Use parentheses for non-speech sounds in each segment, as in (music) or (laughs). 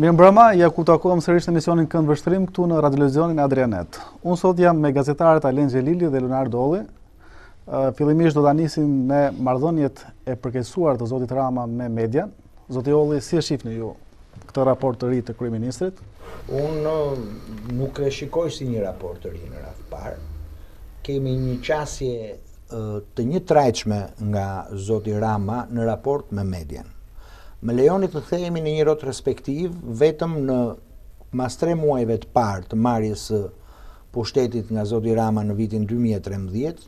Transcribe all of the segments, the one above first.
Mirë mbrëma, ja ku të akohëm sërish në misionin këndë vështërim këtu në radiolizionin Adrianet. Unë sot jam me gazetarët Alen Gjelili dhe Lunar Doli. fillimisht do të anisin me mardhonjet e përkesuar të Zotit Rama me media. Zotit Oli, si e shifë në ju këtë raport të ri të Krye Ministrit? Unë nuk e shikoj si një raport të rritë në ratë parë. Kemi një qasje të një trajqme nga Zotit Rama në raport me medianë Më lejoni të themi në një rrot respektiv, vetëm në mas tre muajve të parë të marjes pushtetit nga Zoti Rama në vitin 2013,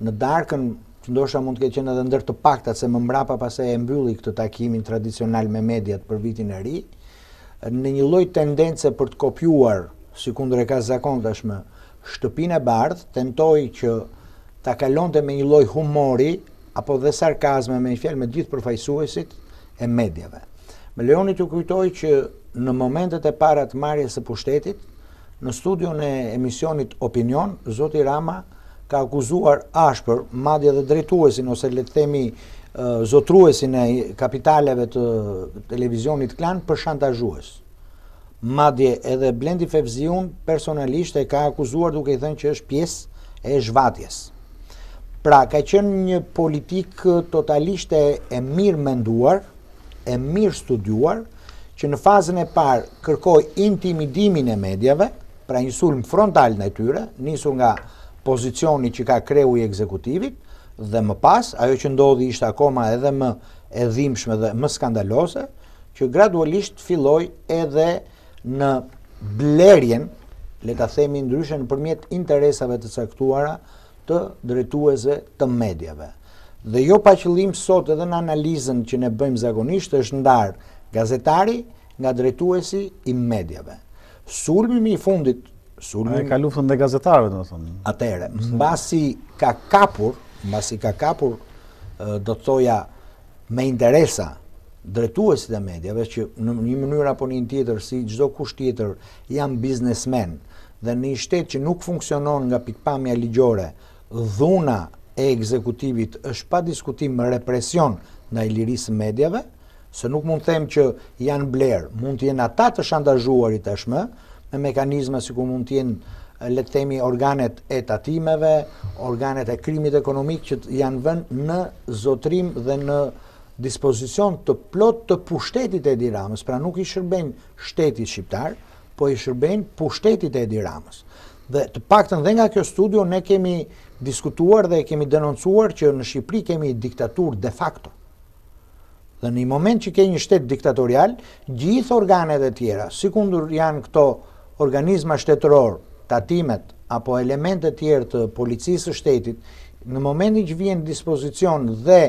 në darkën që ndosha mund të ke qenë edhe ndër të pakta se më mrapa pas e mbylli këtë takimin tradicional me mediat për vitin e ri, në një lloj tendence për të kopjuar, si kundër e ka zakon tashmë, shtëpinë e bardh, tentoi që ta kalonte me një lloj humori apo dhe sarkazme me një fjalë me gjithë përfaqësuesit, e medjave. Me leonit ju kujtoj që në momentet e parat marjes e pushtetit, në studio në emisionit Opinion, Zoti Rama ka akuzuar ashpër madje dhe drejtuesin ose letë themi zotruesin e kapitaleve të televizionit klan për shantajues. Madje edhe blendi fevziun personalisht e ka akuzuar duke i thënë që është pies e zhvatjes. Pra, ka qënë një politik totalisht e mirë menduar, e mirë studuar, që në fazën e parë kërkoj intimidimin e medjave, pra një sulm frontal në tyre, njësur nga pozicioni që ka kreu i ekzekutivit, dhe më pas, ajo që ndodhi ishte akoma edhe më edhimshme dhe më skandalose, që gradualisht filloj edhe në blerjen, leta themi ndryshen përmjet interesave të caktuara të drejtueze të medjave dhe jo pa qëllim sot edhe në analizën që ne bëjmë zagonisht është ndarë gazetari nga drejtuesi i medjave. Sulmi mi fundit... Sulmi ka luftën dhe gazetarëve, në thëmë. Atere, mhm. mbasi ka kapur, mbasi ka kapur, do të thoja, me interesa drejtuesi dhe medjave, që në një mënyrë apo një tjetër, si gjdo kusht tjetër, jam biznesmen, dhe një shtetë që nuk funksionon nga pikpamja ligjore, dhuna e ekzekutivit është pa diskutim represion në i lirisë medjave, se nuk mund them që janë blerë, mund t'jen ata të shandazhuarit është me mekanizme si ku mund t'jen letemi organet e tatimeve, organet e krimit ekonomik që janë vën në zotrim dhe në dispozicion të plot të pushtetit e diramës, pra nuk i shërben shtetit shqiptar, po i shërben pushtetit e diramës dhe të paktën dhe nga kjo studio ne kemi diskutuar dhe kemi denoncuar që në Shqipëri kemi diktatur de facto. Dhe në moment që ke një shtet diktatorial, gjithë organet e tjera, si kundur janë këto organizma shtetëror, tatimet, apo elementet tjerë të policisë shtetit, në momentin që në dispozicion dhe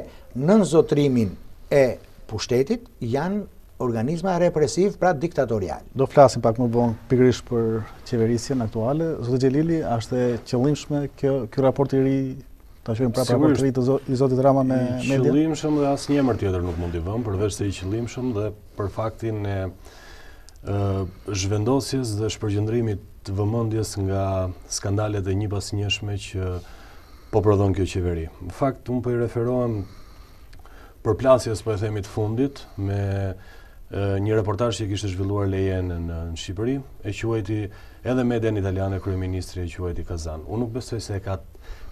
nëzotrimin e pushtetit, janë organizma represiv, pra diktatorial. Do flasim pak më bon pikërisht për qeverisjen aktuale. Zotë Gjelili, ashtë e qëllimshme kjo, ky raport i ri Ta shojmë prapë për të rritë të Zotit Rama me media? Qëllimshëm dhe asë një mërë tjetër nuk mund të vëmë, përveç të i qëllimshëm dhe për faktin e zhvendosjes dhe shpërgjendrimit të vëmëndjes nga skandalet e një pas njëshme që po prodhon kjo qeveri. Në fakt, unë për po i referohem për plasjes për po e të fundit me një reportazh që kishte zhvilluar lejen në Shqipëri, e quajti edhe median italiane kryeministri e quajti Kazan. Unë nuk besoj se e ka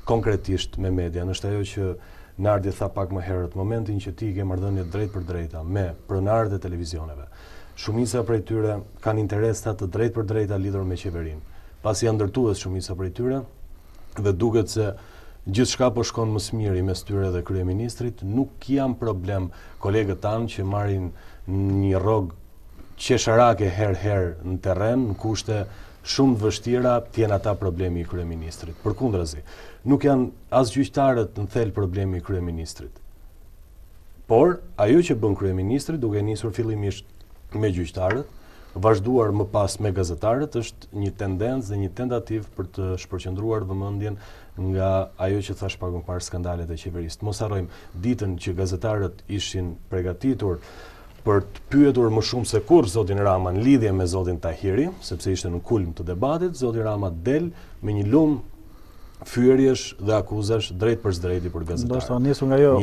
konkretisht me median, është ajo që Nardi tha pak më herët, momentin që ti ke marrëdhënie drejt për drejta me pronarët e televizioneve. Shumica prej tyre kanë interesa të drejtë për drejta lidhur me qeverinë. Pas janë ndërtues shumica prej tyre dhe duket se gjithçka po shkon më së miri mes tyre dhe kryeministrit, nuk janë problem kolegët tanë që marrin një rog qesharake her her në teren, në kushte shumë të vështira tjena ta problemi i Krye Ministrit. Për kundrazi, nuk janë asë gjyqtarët në thel problemi i Krye Ministrit. Por, ajo që bën Krye Ministrit, duke njësur fillimisht me gjyqtarët, vazhduar më pas me gazetarët, është një tendenz dhe një tentativ për të shpërqendruar vë mëndjen nga ajo që thash pagun parë skandalet e qeverist. Mosarojmë ditën që gazetarët ishin pregatitur për të pyetur më shumë se kur Zotin Rama në lidhje me Zotin Tahiri, sepse ishte në kulm të debatit, Zotin Rama del me një lumë fyerjesh dhe akuzash drejt për drejti për gazetarët. Do të nisur nga jo,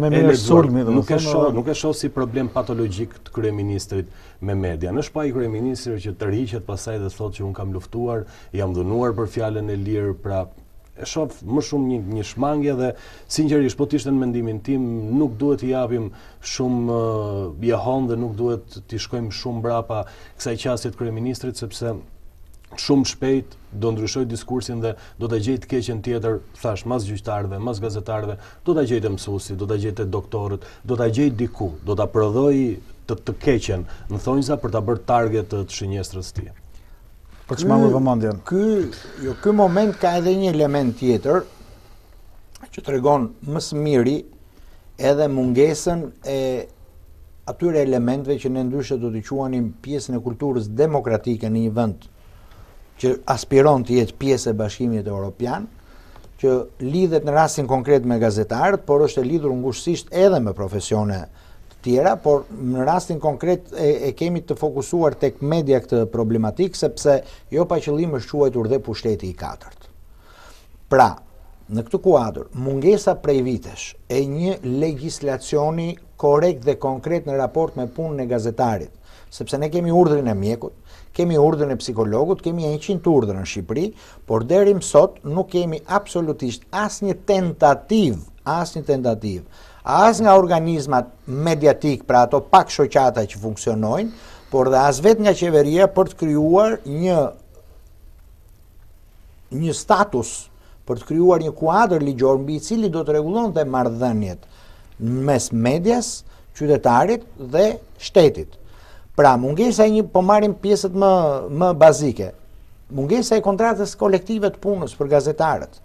me mirë sulmi, nuk e shoh, uh, nuk e shoh si problem patologjik të kryeministrit me media. Në shpaj ministrit që të rriqet pasaj dhe thotë që un kam luftuar, jam dhunuar për fjalën e lirë, pra e shof më shumë një një shmangje dhe sinqerisht po tishte në mendimin tim nuk duhet t'i japim shumë uh, jehon dhe nuk duhet t'i shkojmë shumë brapa kësaj qasje të kryeministrit sepse shumë shpejt do ndryshoj diskursin dhe do të gjejtë keqen tjetër thash mas gjyqtarve, mas gazetarve do të gjejtë mësusi, do të gjejtë e doktorët do të gjejtë diku, do të prodhoj të, të keqen në thonjza për të bërë target të shënjestrës tje Për që mangu vëmëndjen? Jo, këj moment ka edhe një element tjetër që të regonë mësë miri edhe mungesën e atyre elementve që në ndryshet do të quanim pjesën e kulturës demokratike në një vënd që aspiron të jetë pjesë e bashkimit e Europian, që lidhet në rasin konkret me gazetarët, por është e lidhur ngushësisht edhe me profesione tjera, por në rastin konkret e kemi të fokusuar tek media këtë problematikë, sepse jo pa qëllim është quajtur dhe pushteti i katërt. Pra, në këtë kuadrë, mungesa prej vitesh e një legislacioni korekt dhe konkret në raport me punë në gazetarit, sepse ne kemi urdhërin e mjekut, kemi urdhën e psikologut, kemi e një qintë në Shqipëri, por derim sot nuk kemi absolutisht as një tentativ, as një tentativ, as nga organizmat mediatik, pra ato pak shoqata që funksionojnë, por dhe as vet nga qeveria për të kryuar një një status, për të kryuar një kuadrë ligjor mbi cili do të regulon dhe mardhënjet mes medjas, qytetarit dhe shtetit. Pra, mungesa e një pëmarim po pjesët më bazike, mungesa e kontratës kolektive të punës për gazetarët,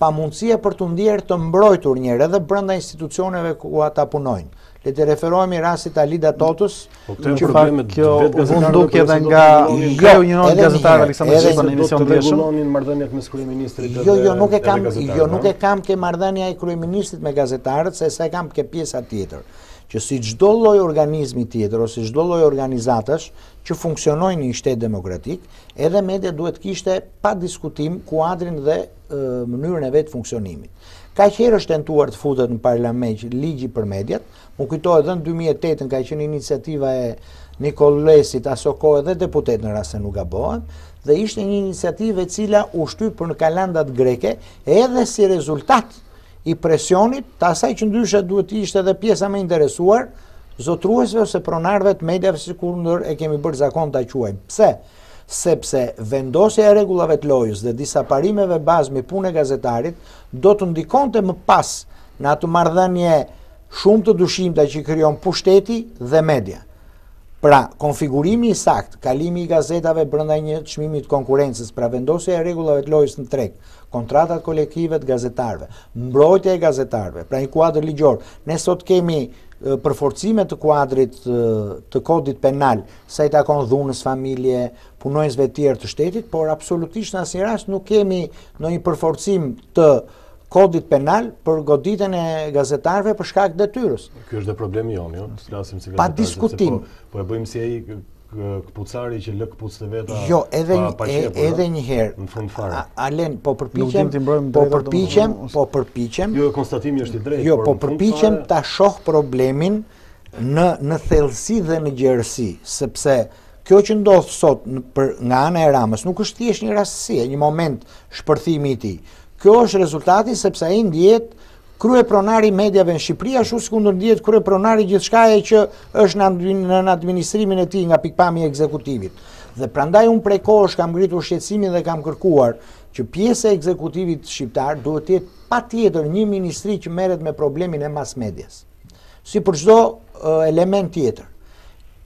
pa mundësia për të ndjerë të mbrojtur njërë edhe brënda institucioneve ku ata punojnë. Le të referohemi i rasit Alida Totus, po që fa kjo vunduk po edhe nga kjo një nëjë gazetarë Aleksandr Shqipa në emision të regulonin mardhenjat me s'kruj ministrit dhe gazetarë. Jo, jo, nuk e jo, kam ke mardhenja i kruj me gazetarët, se se kam ke pjesa tjetër që si gjdo loj organizmi tjetër ose gjdo loj organizatës që funksionojnë një shtetë demokratik, edhe media duhet kishte pa diskutim kuadrin dhe mënyrën e vetë funksionimit. Ka qërë është tentuar të futët në parlament ligji për mediat, më kujtojë dhe në 2008 në ka qënë iniciativa e Nikolesit aso kohë dhe deputet në rrasën nuk a bohën, dhe ishte një iniciative e cila ushtypë për në kalandat greke, edhe si rezultat i presionit, të asaj që ndryshet duhet ishte edhe pjesa me interesuar, zotruesve ose pronarve të medjave si kur ndër e kemi bërë zakon të aquajnë. Pse? Sepse vendosje e regullave të lojës dhe disa parimeve bazë me punë e gazetarit, do të ndikon të më pas në atë mardhenje shumë të dushim të që i kryon pushteti dhe media. Pra, konfigurimi i sakt, kalimi i gazetave brënda një të shmimit konkurencës, pra vendosje e regullave të lojës në trek, kontratat kolektive të gazetarve, mbrojtje e gazetarve, pra një kuadrë ligjor, ne sot kemi përforcime të kuadrit të kodit penal, sa i takon dhunës familje, punojnësve tjerë të shtetit, por absolutisht në asiras nuk kemi në një përforcim të kodit penal për goditën e gazetarve për shkak tyrës. Ky është dhe problemi jonë, jo? Slasim mm. si pa diskutim. Po, po, e bëjmë si e i këpucari që lë këpucë të veta jo, edhe, pa pashepur. Po, edhe jo? një herë, Alen, po përpichem, po përpichem, po përpichem, jo, konstatimi është i drejtë, jo, po përpichem ta shoh problemin në, në thellësi dhe në gjërësi, sepse kjo që ndodhë sot në, nga anë e ramës, nuk është thjesht një rastësie, një moment shpërthimi i ti, kjo është rezultati sepse a i ndijet krye pronari medjave në Shqipëria, shu së kundër ndijet krye pronari gjithë shka e që është në administrimin e ti nga pikpami ekzekutivit. Dhe prandaj unë prej kohë është kam gritur shqecimin dhe kam kërkuar që pjesë e ekzekutivit shqiptar duhet jetë pa tjetër një ministri që meret me problemin e mas medjes. Si për qdo element tjetër,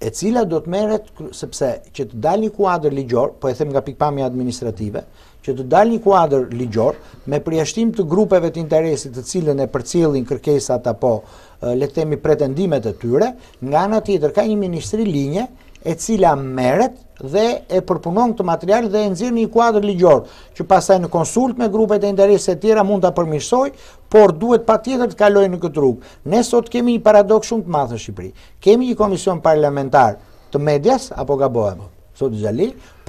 e cila do të meret, sepse që të dal një kuadrë ligjor, po e them nga pikpami administrative, që të dalë një kuadër ligjor me përjashtim të grupeve të interesit të cilën e përcjellin kërkesat apo le pretendimet e tyre, nga ana tjetër ka një ministri linje e cila merret dhe e përpunon këtë material dhe e nxjerr një kuadër ligjor që pastaj në konsult me grupet e interesit të tjera mund ta përmirësoj, por duhet patjetër të kalojë në këtë rrugë. Ne sot kemi një paradoks shumë të madh në Shqipëri. Kemi një komision parlamentar të medias apo gabohem? Sot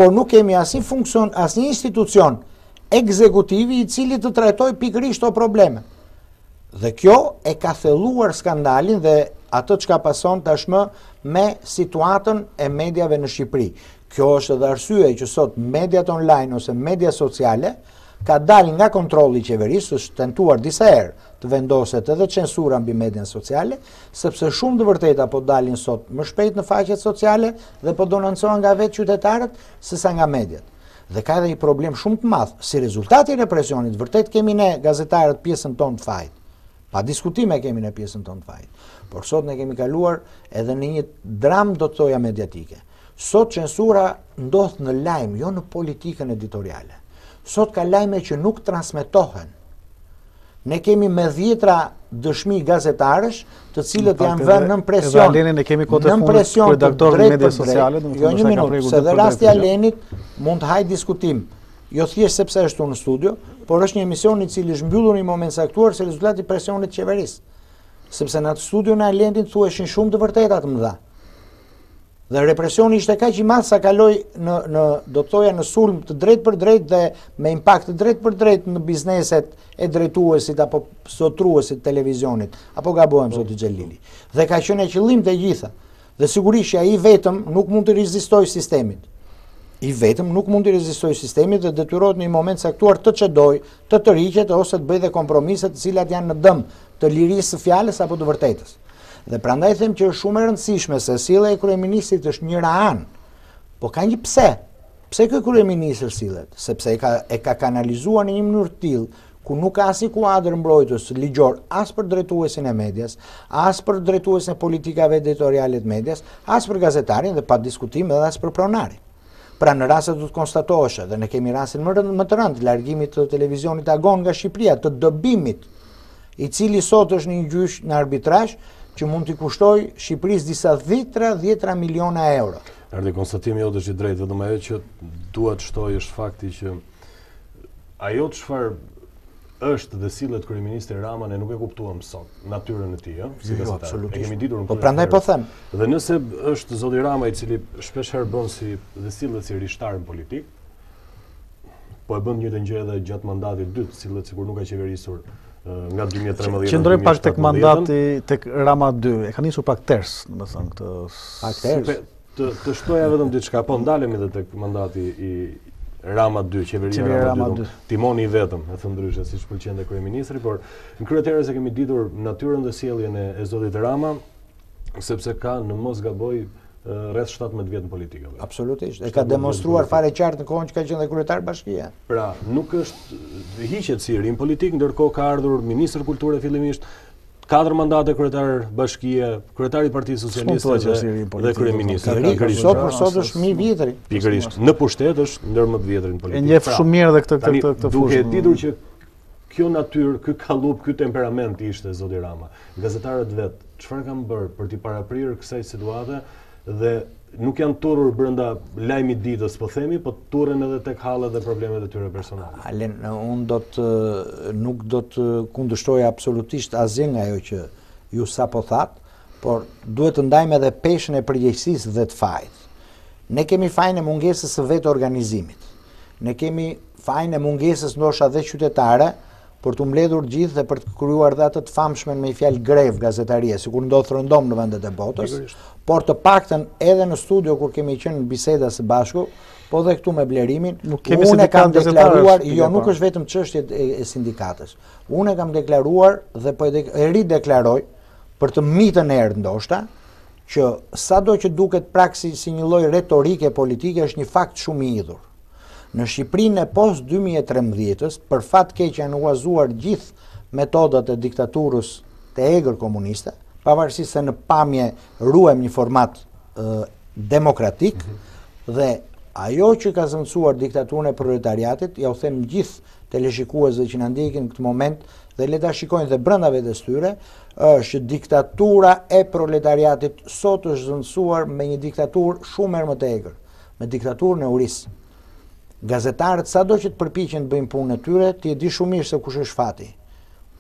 por nuk kemi asni funksion, asni institucion ekzekutivi i cili të trajtoj pikrisht o probleme. Dhe kjo e ka theluar skandalin dhe atë që ka pason tashmë me situatën e medjave në Shqipëri. Kjo është edhe arsye që sot mediat online ose media sociale, ka dalë nga kontrolli i qeverisë, u shtentuar disa herë të vendoset edhe censura mbi mediat sociale, sepse shumë të vërteta po dalin sot më shpejt në faqet sociale dhe po donancohen nga vetë qytetarët sesa nga mediat. Dhe ka edhe një problem shumë të madh, si rezultati i represionit, vërtet kemi ne gazetarët pjesën tonë të fajit. Pa diskutime kemi ne pjesën tonë të fajit. Por sot ne kemi kaluar edhe në një dramë do të thoja mediatike. Sot censura ndodh në lajm, jo në politikën editoriale sot ka lajme që nuk transmitohen. Ne kemi me dhjetra dëshmi gazetarësh të cilët janë vërë në presion. Edhe Alenin e kemi kote fundë për redaktorën në media sociale. Jo një minutë, se dhe rasti Alenit mund të hajt diskutim. Jo thjesht sepse është të në studio, por është një emision i cili mbyllur një moment saktuar se rezultati presionit qeveris. Sepse në atë studio në Alenit thueshin shumë të vërtetat më dha dhe represioni ishte ka që i masa kaloj në, do të toja, në sulm të drejt për drejt dhe me impact të drejt për drejt në bizneset e drejtuesit apo sotruesit televizionit, apo ga bohem zotë Gjellili. Dhe ka qënë e qëllim të gjitha, dhe sigurisht që a i vetëm nuk mund të rezistoj sistemit. I vetëm nuk mund të rezistoj sistemin dhe detyrot në i moment aktuar të qedoj, të të rikjet, ose të bëjt dhe kompromiset cilat janë në dëm të lirisë fjales apo të vërtetës. Dhe prandaj them që është shumë e rëndësishme se sillja e kryeministit është njëra an, po ka një pse. Pse ky kryeminist sillet? Sepse e ka e ka kanalizuar në një mënyrë tillë ku nuk ka asnjë kuadër mbrojtës ligjor as për drejtuesin e medias, as për drejtuesin e politikave editorialit të medias, as për gazetarin dhe pa diskutim edhe as për pronarin. Pra në rast se do të konstatohesh dhe ne kemi rastin më më të rëndë, largimit të televizionit Agon nga Shqipëria të dobimit i cili sot është në një gjysh në arbitrazh, që mund t'i kushtoj Shqipëris disa dhitra, dhitra miliona euro. Ardi, konstatimi jo të që drejtë, me ajo që duat shtoj është fakti që ajo të shfar është dhe sillet kërë ministri Rama ne nuk e kuptuam sot, natyrën e ti, jo, jo, absolutisht. e kemi ditur në po Prandaj po them. Dhe nëse është zodi Rama i cili shpesh herë bënë si dhe sillet si rishtarë në politikë, po e bënë një të njëjë edhe gjatë mandatit dytë, silet si kur nuk e qeverisur nga 2013 Qëndroi 2017. Qëndroj pak të këmandati të Rama 2, e ka nisur pak ters, në më thënë këtë... Pak ters? Të, të shtoja vetëm diçka, po ndalemi dhe të këmandati i Rama 2, qeveria Rama, Rama 2, timoni i vetëm, e thëmë ndryshe si shpëllqen dhe kërë ministri, por në kërë tërës e kemi ditur natyrën dhe sieljen e, e Zotit Rama, sepse ka në mos gaboj rreth 17 vjet në politikë. Absolutisht. E ka demonstruar fare qartë në kohën që ka qenë kryetar bashkie. Pra, nuk është hiqet si rim politik, ndërkohë ka ardhur ministër kulture fillimisht, katër mandate kryetar bashkie, kryetari i Partisë Socialiste dhe, dhe kryeministri. Ka krijuar sot për sot është mi vitri. Pikërisht, në pushtet është ndër më vjetrin politik. E njeh pra, shumë mirë edhe këtë këtë këtë këtë fushë. Duke ditur që kjo natyrë, ky kallup, ky temperament i ishte zoti Rama. Gazetarët vet, çfarë kanë bërë për të paraprirë kësaj situate? dhe nuk janë turur brenda lajmit ditës, po themi, po turen edhe tek hallat dhe problemet e tyre personale. Alen, un do të nuk do të kundëstoj absolutisht asgjë nga ajo që ju sapo that, por duhet të ndajmë edhe peshën e përgjegjësisë dhe të fajit. Ne kemi fajin e mungesës së vetë organizimit. Ne kemi fajin e mungesës ndoshta dhe qytetare, për të mbledhur gjithë dhe për të kryuar dhe atët famshmen me i fjalë grev gazetarie, si kur rëndom në vendet e botës, por të pakten edhe në studio kur kemi qenë në biseda së bashku, po dhe këtu me blerimin, unë e kam deklaruar, jo nuk është vetëm qështjet e sindikatës, unë e kam deklaruar dhe po e ri deklaroj për të mitën e rëndoshta, që sa do që duket praksi si një loj retorike politike është një fakt shumë i idhur. Në Shqiprinë e post 2013-ës, për fat ke që janë uazuar gjithë metodat e diktaturës të egrë komuniste, pavarësi se në pamje ruem një format demokratik, mhm. dhe ajo që ka zëndësuar diktaturën e proletariatit, ja u them gjithë të leshikues dhe që në ndikin këtë moment, dhe leta shikojnë dhe brëndave dhe styre, është diktatura e proletariatit sot është zëndësuar me një diktatur shumë më të egrë, me diktatur në urisë. Gazetarët sa do që të përpikin të bëjmë punë në tyre, ti e di shumirë se kush është fati.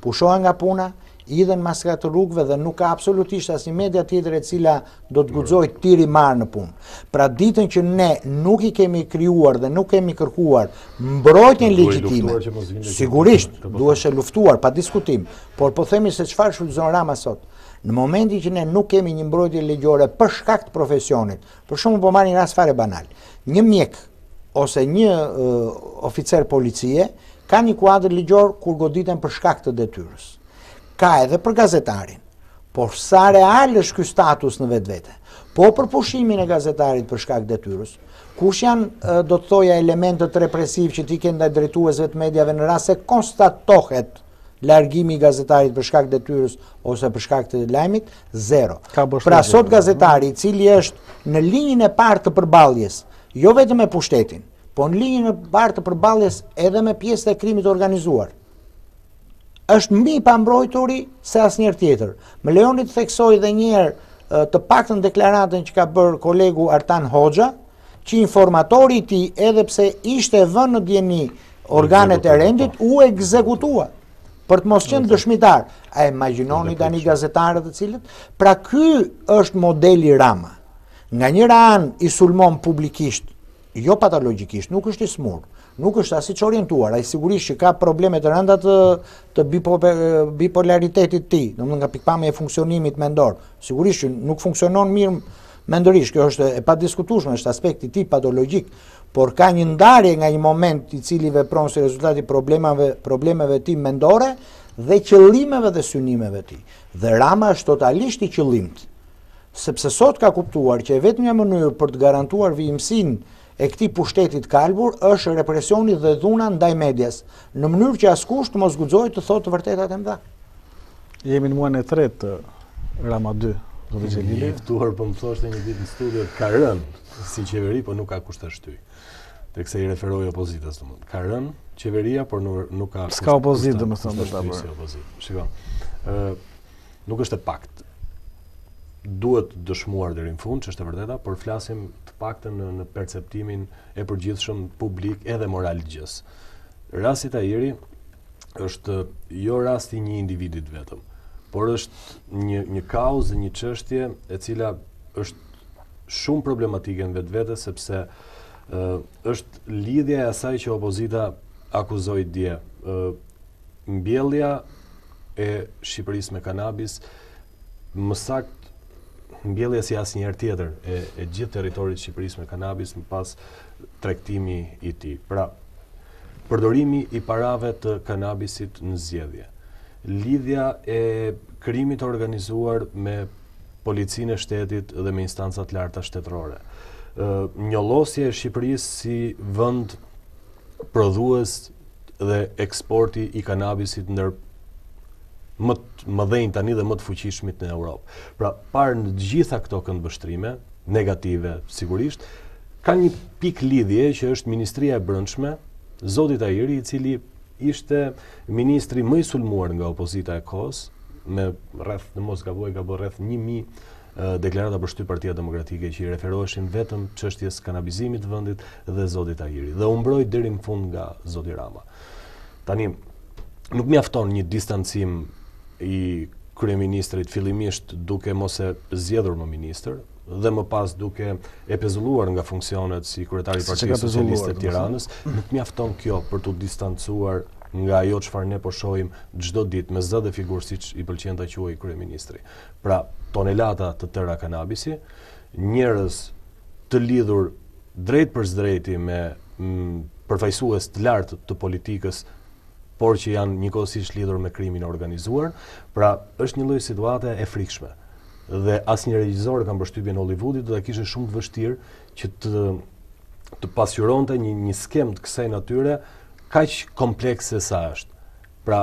Pushojnë nga puna, idhen maska të rrugve dhe nuk ka absolutisht asë një media tjetër e cila do të gudzoj tiri marë në punë. Pra ditën që ne nuk i kemi kryuar dhe nuk kemi kërkuar mbrojt një legjitime, sigurisht duhe shë luftuar, pa diskutim, por po themi se qëfar shullëzon rama sot, në momenti që ne nuk kemi një mbrojt një legjore për shkakt profesionit, për shumë po marrë një fare banal, një mjekë, ose një oficer policie ka një kuadrë ligjor kur goditen për shkak të detyrës. Ka edhe për gazetarin, por sa real është kjo status në vetë vete, po për pushimin e gazetarit për shkak detyrës, kush janë do të thoja elementet represiv që ti kënda drejtu drejtuesve të medjave në rase konstatohet largimi i gazetarit për shkak detyrës ose për shkak të lajmit, zero. Pra sot gazetari, cili është në linjën e partë të përbaljes, jo vetëm me pushtetin, po në linjën e partë të përbaljes edhe me pjesët e krimit organizuar. është mi pambrojturi se asë tjetër. Më leonit të theksoj dhe njerë të paktën deklaratën që ka bërë kolegu Artan Hoxha, që informatori ti edhe pse ishte vënë në djeni organet e rendit, u egzekutua për të mos qenë dëshmitar. A e majgjinoni da një gazetarët e cilët? Pra këj është modeli rama nga njëra anë i sulmon publikisht, jo patologikisht, nuk është i smurë, nuk është asit që orientuar, a i sigurisht që ka probleme të rëndat të, të bipolaritetit ti, në më nga pikpame e funksionimit mendor, sigurisht që nuk funksionon mirë mendërisht, kjo është e pa diskutushme, është aspekti ti patologik, por ka një ndarje nga një moment i cili vepron si rezultati problemeve ti mendore dhe qëllimeve dhe synimeve ti. Dhe rama është totalisht i qëllimt sepse sot ka kuptuar që e vetë një mënyrë për të garantuar vijimësin e këti pushtetit kalbur është represioni dhe dhuna ndaj medjas, në mënyrë që askusht të mos gudzoj të thotë të vërtetat e mda. Jemi në muan e tretë, rama 2, do të që lili. Jemi tuar për po më thoshtë e një ditë në studio ka rënë si qeveri, për po nuk ka kushtë të shtuji këse i referojë opozitës Ka rënë qeveria, por nuk ka... Ska opozitë, dhe më thëmë të të të të të të të duhet dëshmuar deri në fund, është e vërdeta, por flasim të paktën në, në perceptimin e përgjithshëm publik edhe moral gjës. Rasti i iri është jo rasti një individi vetëm, por është një një kauzë, një çështje e cila është shumë problematike në vetvete sepse ë uh, është lidhja e asaj që opozita akuzoi dje. uh, mbjellja e Shqipërisë me kanabis më sakt mbjellje si asë njerë tjetër e, e gjithë teritorit Shqipëris me kanabis në pas trektimi i ti. Pra, përdorimi i parave të kanabisit në zjedhje. Lidhja e krimit organizuar me policinë e shtetit dhe me instancat larta shtetërore. Një losje e Shqipëris si vënd prodhues dhe eksporti i kanabisit nërë më mëdhen tani dhe më të fuqishmit në Europë. Pra, parë në të gjitha këto këndvështrime negative, sigurisht, ka një pik lidhje që është Ministria e Brëndshme, Zoti Tahiri, i cili ishte ministri më i sulmuar nga Opozita e kohës, me rreth në mos gaboj gabu rreth 1000 deklarata për shtyp Partia Demokratike që i referoheshin vetëm çështjes kanabizimit të vendit dhe Zotit Tahiri dhe u mbrojtë deri në fund nga Zoti Rama. Tani, nuk mjafton një distancim i kryeministrit fillimisht duke mos e zgjedhur më ministër dhe më pas duke e pezulluar nga funksionet si kryetari i Partisë Socialiste të Tiranës, nuk mjafton kjo për të distancuar nga ajo çfarë ne po shohim çdo ditë me zë dhe si që i pëlqen ta quajë kryeministri. Pra, tonelata të tëra kanabisi, njerëz të lidhur drejt për zdrejti me mm, përfaqësues të lartë të politikës por që janë njëkohësisht lidhur me krimin e organizuar, pra është një lloj situate e frikshme. Dhe asnjë regjisor e ka mbështypjen Hollywoodit do ta kishte shumë të vështirë që të të pasqyronte një një skem të kësaj natyre kaq komplekse sa është. Pra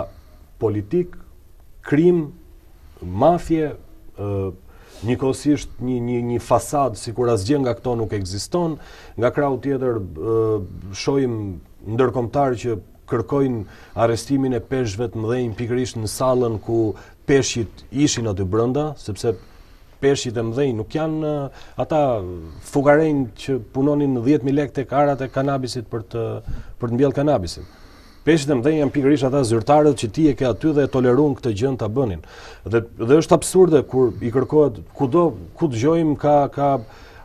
politik, krim, mafje, ë njëkohësisht një një një fasad sikur asgjë nga këto nuk ekziston, nga krau tjetër shohim ndërkombëtar që kërkojnë arestimin e peshëve të mëdhenj pikërisht në sallën ku peshjit ishin aty brenda, sepse peshjit e mëdhenj nuk janë ata fugarejnë që punonin 10.000 mijë lekë tek arat e kanabisit për të për të mbjell kanabisin. Peshqit e mëdhenj janë pikërisht ata zyrtarët që ti e ke aty dhe e këtë gjë ta bënin. Dhe dhe është absurde kur i kërkohet kudo ku dëgjojmë ka ka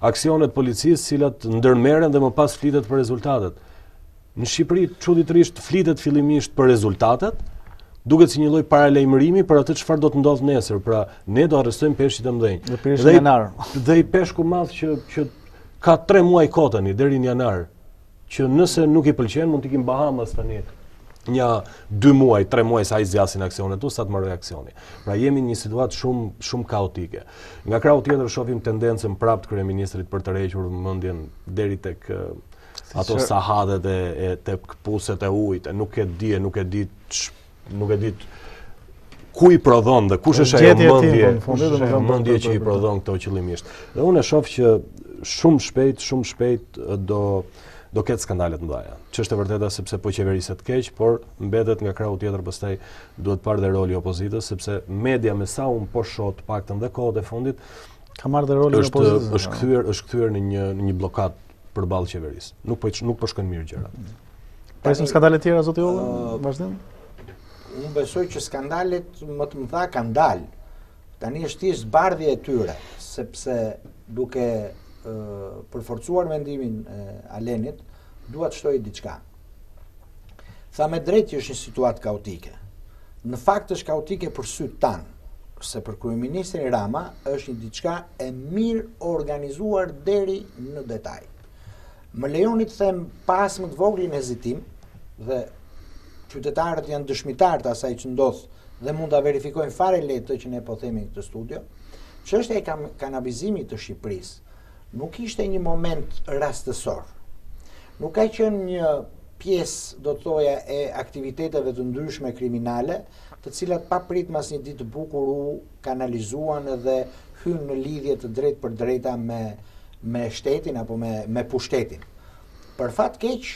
aksionet policisë cilat ndërmeren dhe më pas flitet për rezultatet. Në Shqipëri çuditërisht flitet fillimisht për rezultatet, duket si një lloj paralajmërimi për atë çfarë do të ndodhë nesër, pra ne do arrestojmë peshqit të mëdhenj. Dhe janarë. dhe i peshku madh që që ka 3 muaj kohë deri në janar, që nëse nuk i pëlqen mund t'i kim Bahamas tani një 2 muaj, 3 muaj sa i zgjasin aksionet tu, sa të marrë aksioni. Pra jemi në një situatë shumë shumë kaotike. Nga krahu tjetër shohim tendencën prapë të kryeministrit për të mendjen deri tek ato sahadet e, të këpuset e ujtë, nuk e di, nuk e di, nuk e di, ku i prodhon dhe kush është ajo mendje, po, kush mendje që i prodhon këto qëllimisht. Dhe unë e shoh që shumë shpejt, shumë shpejt do do ketë skandale të mëdha. Ç'është e vërteta sepse po qeveriset keq, por mbetet nga krau tjetër pastaj duhet parë dhe roli opozitës sepse media me sa un po shoh të paktën dhe kohët e fundit ka marrë dhe roli opozitës. Është është kthyer, është kthyer në një në një bllokad për balë qeveris. Nuk përshkën po nuk për po shkën mirë gjërat. Presim skandalet tjera, zotë jo, vazhdim? Unë besoj që skandalet më të më tha kanë dalë. Tani është tisë bardhje e tyre, sepse duke përforcuar vendimin Alenit, duat të shtoj diçka. Tha me drejtë që është një situatë kaotike. Në fakt është kaotike për sy tanë, se për kryeministrin Rama është një diçka e mirë organizuar deri në detaj. Më lejoni të them pas më të voglin hezitim dhe qytetarët janë dëshmitar të asaj që ndodh dhe mund ta verifikojnë fare lehtë të që ne po themi këtu në studio. Çështja e kanabizimit të Shqipërisë nuk ishte një moment rastësor. Nuk ka qenë një pjesë, do të thoja, e aktiviteteve të ndryshme kriminale, të cilat pa prit mas një ditë bukur u kanalizuan dhe hyn në lidhje të drejtë për drejta me me shtetin apo me, me pushtetin. Për fat keq,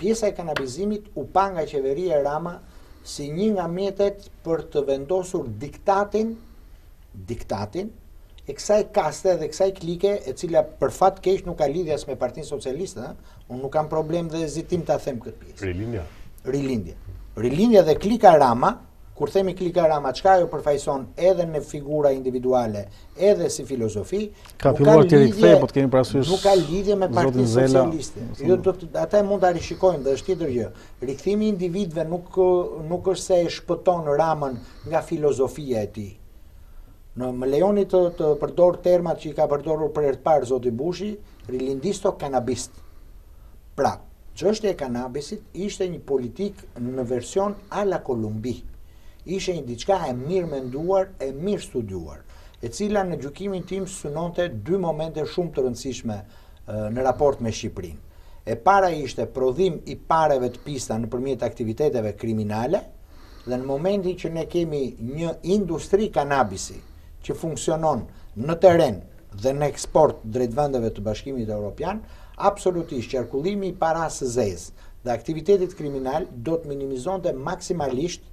pjesa e kanabizimit u pa nga qeveria Rama si një nga mjetet për të vendosur diktatin, diktatin, e kësaj kaste dhe kësaj klike, e cila për fat keq nuk ka lidhjas me partin socialista, unë nuk kam problem dhe zitim të athem këtë pjesë. Rilindja. Rilindja. Rilindja dhe klika Rama, Kur themi kligarama, çka jo përfaqëson edhe në figura individuale, edhe si filozofi, ka filluar të rikthehet, po të kemi parasysh. Nuk ka lidhje me Partinë Socialiste. Jo, ata mund ta rishikojnë, dhe është tjetër gjë. Rikthimi i individëve nuk nuk është se e shpëton Ramën nga filozofia e tij. Në më lejoni të të përdor termat që i ka përdorur për e të parë Zoti Bushi, rilindisto kanabist. Pra, çështja e kanabisit ishte një politik në version ala Kolumbi ishe një diçka e mirë menduar, e mirë studuar, e cila në gjukimin tim sënonte dy momente shumë të rëndësishme në raport me Shqiprin. E para ishte prodhim i pareve të pista në përmjet aktiviteteve kriminale, dhe në momenti që ne kemi një industri kanabisi që funksionon në teren dhe në eksport drejt vendeve të bashkimit e Europian, absolutisht qërkullimi i parasë zezë dhe aktivitetit kriminal do të minimizon dhe maksimalisht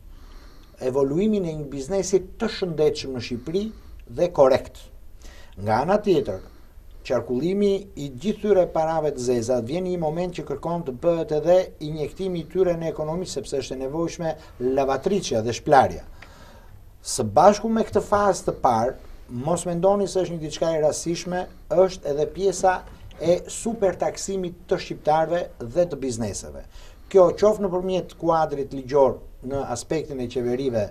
evoluimin e një biznesi të shëndetshëm në Shqipëri dhe korrekt. Nga ana tjetër, qarkullimi i gjithë parave të zeza vjen një moment që kërkon të bëhet edhe injektimi i tyre në ekonomi sepse është e nevojshme lavatriçja dhe shplarja. Së bashku me këtë fazë të parë, mos mendoni se është një diçka e rastishme, është edhe pjesa e super taksimit të shqiptarve dhe të bizneseve. Kjo qofë në përmjet kuadrit ligjor në aspektin e qeverive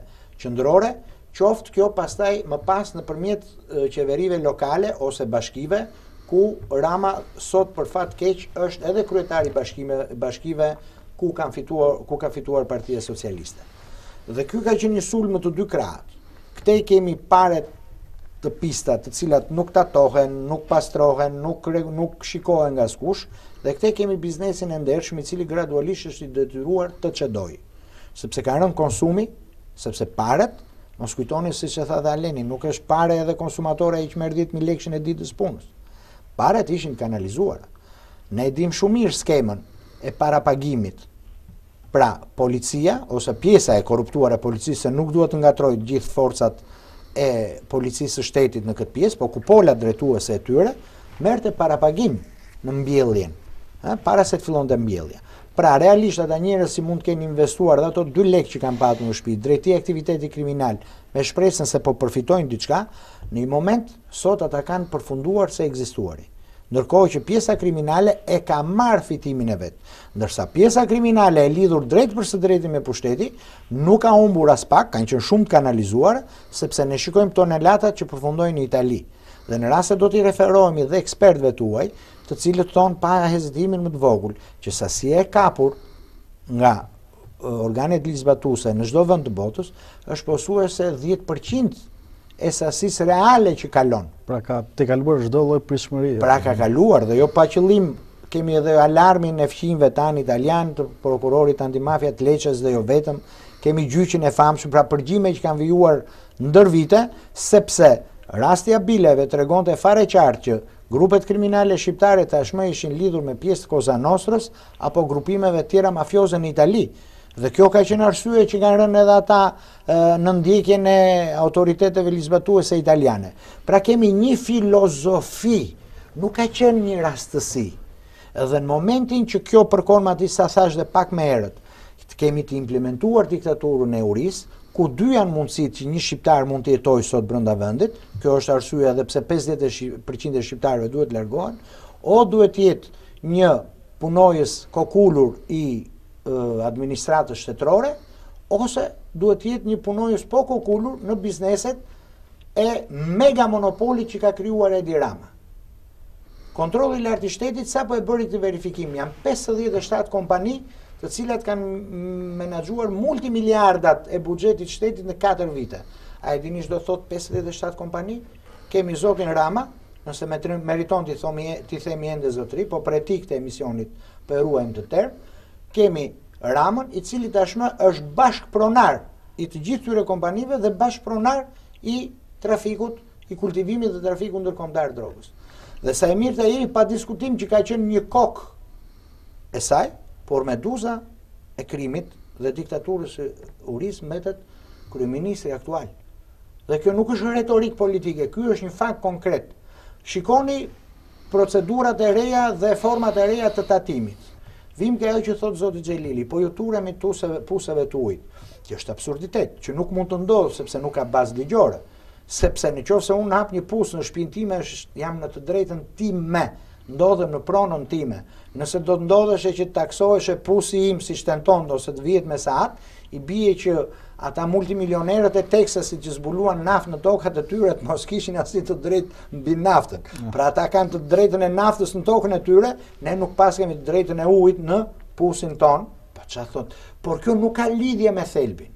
qëndrore, qoftë kjo pastaj më pas në përmjet qeverive lokale ose bashkive, ku Rama sot për fatë keq është edhe kryetari bashkive ku ka fituar, ku ka fituar partia socialiste. Dhe kjo ka që një sulmë të dy kratë. Këte i kemi pare të pista të cilat nuk tatohen, nuk pastrohen, nuk, nuk shikohen nga skush, dhe këte kemi biznesin e ndershmi cili gradualisht është i detyruar të qedojë sepse ka rënë konsumi, sepse paret, mos kujtoni si që tha dhe Aleni, nuk është pare edhe konsumatore e që mërë ditë mi lekshin e ditës punës. Paret ishin kanalizuara. Ne edhim shumir skemën e para pagimit. Pra, policia, ose pjesa e korruptuar e policisë, nuk duhet nga trojtë gjithë forcat e policisë së shtetit në këtë pjesë, po kupolat dretuese e tyre, merte para pagim në mbjelljen, para se të fillon dhe mbjelljen. Pra, realisht ata njerëz si mund të kenë investuar dhe ato 2 lekë që kanë patur në shpi, drejti aktiviteti kriminal, me shpresën se po përfitojnë diçka, në një moment sot ata kanë përfunduar se ekzistuari. Ndërkohë që pjesa kriminale e ka marr fitimin e vet, ndërsa pjesa kriminale e lidhur drejt për së drejti me pushteti, nuk ka humbur as pak, kanë qenë shumë të kanalizuar, sepse ne shikojmë tonelatat që përfundojnë në Itali. Dhe në rast se do t'i referohemi dhe ekspertëve tuaj, të cilët tonë para hezitimin më të vogullë, që sasi e kapur nga organet lisbatuse në shdo vënd të botës, është posua se 10% e sasis reale që kalon. Pra ka të kaluar shdo loj prismëri. Pra ka kaluar dhe jo pa qëllim, kemi edhe alarmin e fqinve tanë italian të prokurorit antimafia të leqes dhe jo vetëm, kemi gjyqin e famshën, pra përgjime që kanë vijuar në dërvite, sepse rastja bileve të regon të e fare qartë që Grupet kriminale shqiptare tashmë ishin lidhur me pjesë të Koza Nostrës apo grupimeve tjera mafioze në Itali. Dhe kjo ka qenë arsye që kanë rënë edhe ata në ndjekjen e autoriteteve lizbatuese italiane. Pra kemi një filozofi, nuk ka qenë një rastësi. Edhe në momentin që kjo përkon ma disa thash dhe pak me erët, kemi të implementuar diktaturën e urisë, ku dy janë mundësit që një shqiptar mund të jetoj sot brënda vendit, kjo është arsua dhe pse 50% e shqiptarve duhet të largohen, o duhet jetë një punojës kokullur i administratës shtetërore, ose duhet jetë një punojës po kokullur në bizneset e mega monopoli që ka kryuar e dirama. Kontrolli lartë i shtetit, sa po e bërit të verifikim, janë 57 kompani të cilat kanë menaxhuar multimiliardat e buxhetit shtetit në 4 vite. A e dini çdo thot 57 kompani? Kemi zotin Rama, nëse me të meriton ti thomi ti themi ende zotri, po për etik të emisionit për ruajmë të term. Kemi Ramën, i cili tashmë është bashkpronar i të gjithë këtyre kompanive dhe bashkpronar i trafikut, i kultivimit dhe trafikut ndërkombëtar drogës. Dhe sa e mirë të jemi pa diskutim që ka qenë një kokë e saj, por me duza e krimit dhe diktaturës e uris metet kryeministri aktual. Dhe kjo nuk është retorik politike, kjo është një fakt konkret. Shikoni procedurat e reja dhe format e reja të tatimit. Vim ka ajo që thot Zoti Xhelili, po ju turemi tuseve puseve të ujit. Kjo është absurditet, që nuk mund të ndodhë sepse nuk ka bazë ligjore. Sepse nëse unë hap një pus në shpinë time, jam në të drejtën time. Ndodhem në pronën time. Nëse do të ndodheshe që të taksoheshe pusi im si shtenton do se të vjetë me saat, i bije që ata multimilionerët e Texas që zbuluan naft në tokat e tyre të mos kishin asit të drejtë në bin naftën. Pra ata kanë të drejtën e naftës në tokën e tyre, ne nuk pas kemi të drejtën e ujtë në pusin tonë, pa po që a thotë, por kjo nuk ka lidhje me thelbin.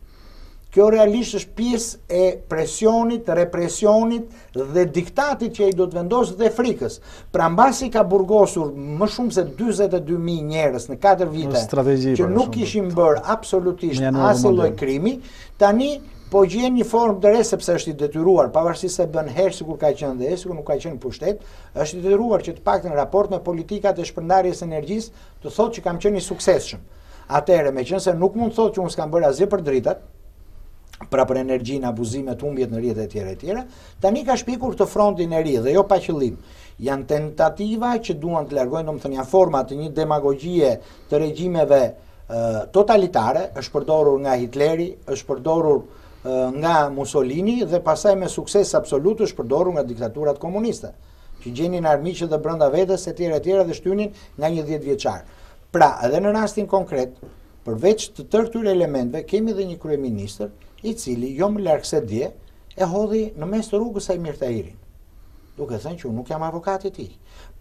Kjo realisht është pjesë e presionit, represionit dhe diktatit që i do të vendosë dhe frikës. Pra mbasi ka burgosur më shumë se 22.000 njerës në 4 vite që nuk ishim bërë absolutisht asë loj krimi, tani po gjenë një formë dhe resë sepse është i detyruar, pavarësi se bënë herë si kur ka qenë dhe e si kur nuk ka qenë pushtet, është i detyruar që të pak të në raport me politikat e shpërndarjes energjis të thot që kam qenë i sukseshëm. Atere, me nuk mund të thot që unë s'kam bërë azi për dritat, pra për energjinë, abuzimet, humbjet në rjetë e tjera e tjera, tani ka shpikur të frontin e ri dhe jo pa qëllim. Janë tentativa që duan të largojnë, në më thënja forma të një demagogjie të regjimeve totalitare, është përdorur nga Hitleri, është përdorur nga Mussolini dhe pasaj me sukses absolut është përdorur nga diktaturat komuniste, që gjenin armiqët dhe brënda vedës e tjera e tjera dhe shtynin nga një djetë vjeqarë. Pra, edhe në rastin konkret, përveç të tërtyre elementve, kemi dhe një kryeministrë i cili jo më larkë se dje, e hodhi në mes të rrugës e mirë të irin. Duke thënë që unë nuk jam avokati i.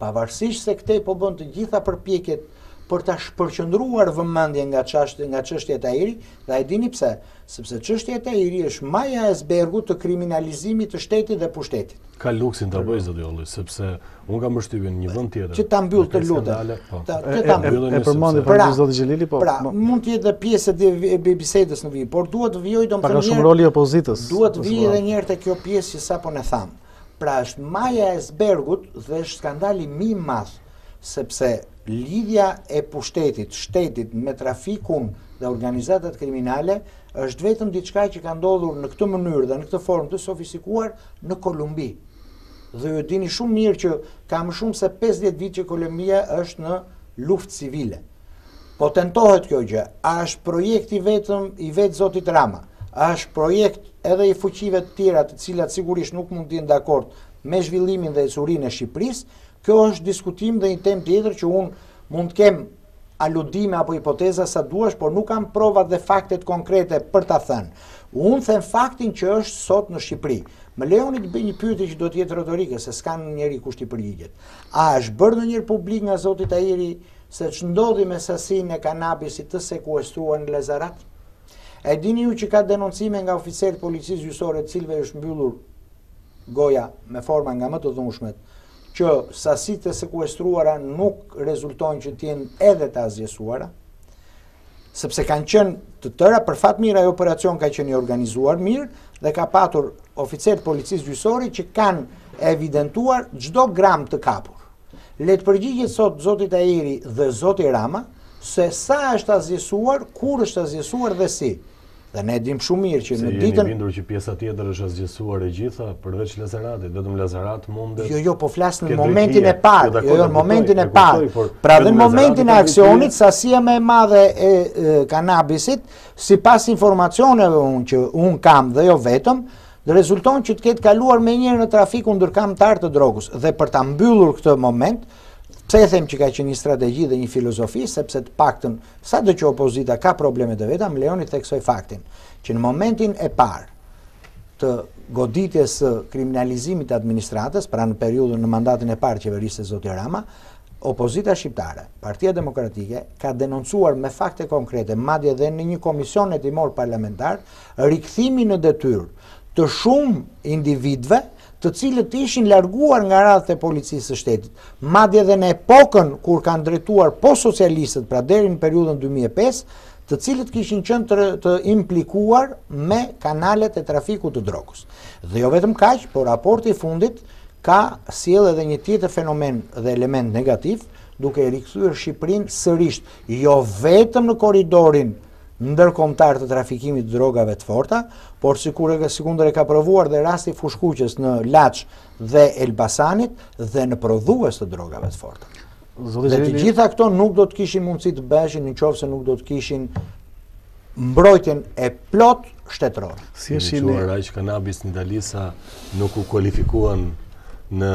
Pavarësisht se këte po bëndë të gjitha përpjeket, përpjekjet për ta shpërqendruar vëmendjen nga çështja nga çështja e Tahirit, dhe ai dini pse, sepse çështja e Tahirit është maja e Esbergut të kriminalizimit të shtetit dhe pushtetit. Ka luksin të bëj zoti Olli, sepse unë kam mështypjen një vend tjetër. Që ta mbyll të lutem. Të po. ta mbyll. E, e, përmendi për pra, zoti Xhelili, po. Pra, po. mund të jetë pjesë e bisedës në vijë, por duhet të vijoj domethënë. ka shumë roli opozitës. Duhet vijë edhe një herë te kjo pjesë që sapo ne tham. Pra është Maja e Esbergut dhe është skandali mi mas, sepse lidhja e pushtetit, shtetit me trafikun dhe organizatet kriminale është vetëm diçka që ka ndodhur në këtë mënyrë dhe në këtë formë të sofistikuar në Kolumbi. Dhe ju dini shumë mirë që ka më shumë se 50 vjet që Kolumbia është në luftë civile. Po tentohet kjo gjë, a është projekt i vetëm i vetë Zotit Rama? A është projekt edhe i fuqive të tjera të cilat sigurisht nuk mund të jenë dakord me zhvillimin dhe ecurinë e Shqipërisë? Kjo është diskutim dhe një tem tjetër që unë mund të kem aludime apo hipoteza sa duash, por nuk kam provat dhe faktet konkrete për ta thënë. Unë them faktin që është sot në Shqipëri. Më lejoni të bëj një pyetje që do të jetë retorike, se s'kan njerëj kusht i përgjigjet. A është bërë ndonjëherë publik nga Zoti Tahiri se ç'ndodhi me sasinë e kanabisit të sekuestruar në Lazarat? E dini ju që ka denoncime nga oficerët policisë gjyqësore të cilëve është mbyllur goja me forma nga më të dhunshmet që sasit e sekuestruara nuk rezultojnë që tjenë edhe të azjesuara, sepse kanë qenë të tëra, për fatë mirë ajo operacion ka qenë i organizuar mirë dhe ka patur oficer policisë gjysori që kanë evidentuar gjdo gram të kapur. Letë përgjigjit sot Zotit Airi dhe Zotit Rama, se sa është azjesuar, kur është azjesuar dhe Si. Dhe ne dim shumë mirë që në ditën... Se jeni mindur që pjesa tjetër është asgjësuar e gjitha përveç lazeratit, dhe të më mundet... Jo, jo, po flasë jo, jo, jo, në momentin e parë, jo, jo, në momentin e parë. Pra dhe në momentin e aksionit, sa si e me madhe e kanabisit, si pas informacioneve unë që unë kam dhe jo vetëm, dhe rezulton që të ketë kaluar me njërë në trafiku ndërkam të artë të drogus. Dhe për të mbyllur këtë moment, Pse e them që ka qenë një strategji dhe një filozofi, sepse të paktën sa do që opozita ka probleme të veta, më lejoni theksoj faktin që në momentin e parë të goditjes së kriminalizimit të administratës, pra në periudhën në mandatin e parë qeverisë së zotit Rama, opozita shqiptare, Partia Demokratike ka denoncuar me fakte konkrete, madje edhe në një komision hetimor parlamentar, rikthimin në detyrë të shumë individëve të cilët ishin larguar nga radhët e policisë së shtetit. Madje dhe në epokën kur kanë drejtuar po pra deri në periudën 2005, të cilët kishin qenë të implikuar me kanalet e trafiku të drogës. Dhe jo vetëm kaq, por raporti i fundit ka sjell edhe një tjetër fenomen dhe element negativ duke e rikësujër Shqiprin sërisht, jo vetëm në koridorin ndërkomtar të trafikimit drogave të forta, por si kure ka e ka provuar dhe rasti fushkuqës në Lach dhe Elbasanit dhe në prodhues të drogave të forta. Dhe të gjitha këto nuk do të kishin mundësi të bëshin në qovë se nuk do të kishin mbrojtjen e plot shtetëror. Si e shini? Në qua kanabis në dalisa nuk u kualifikuan në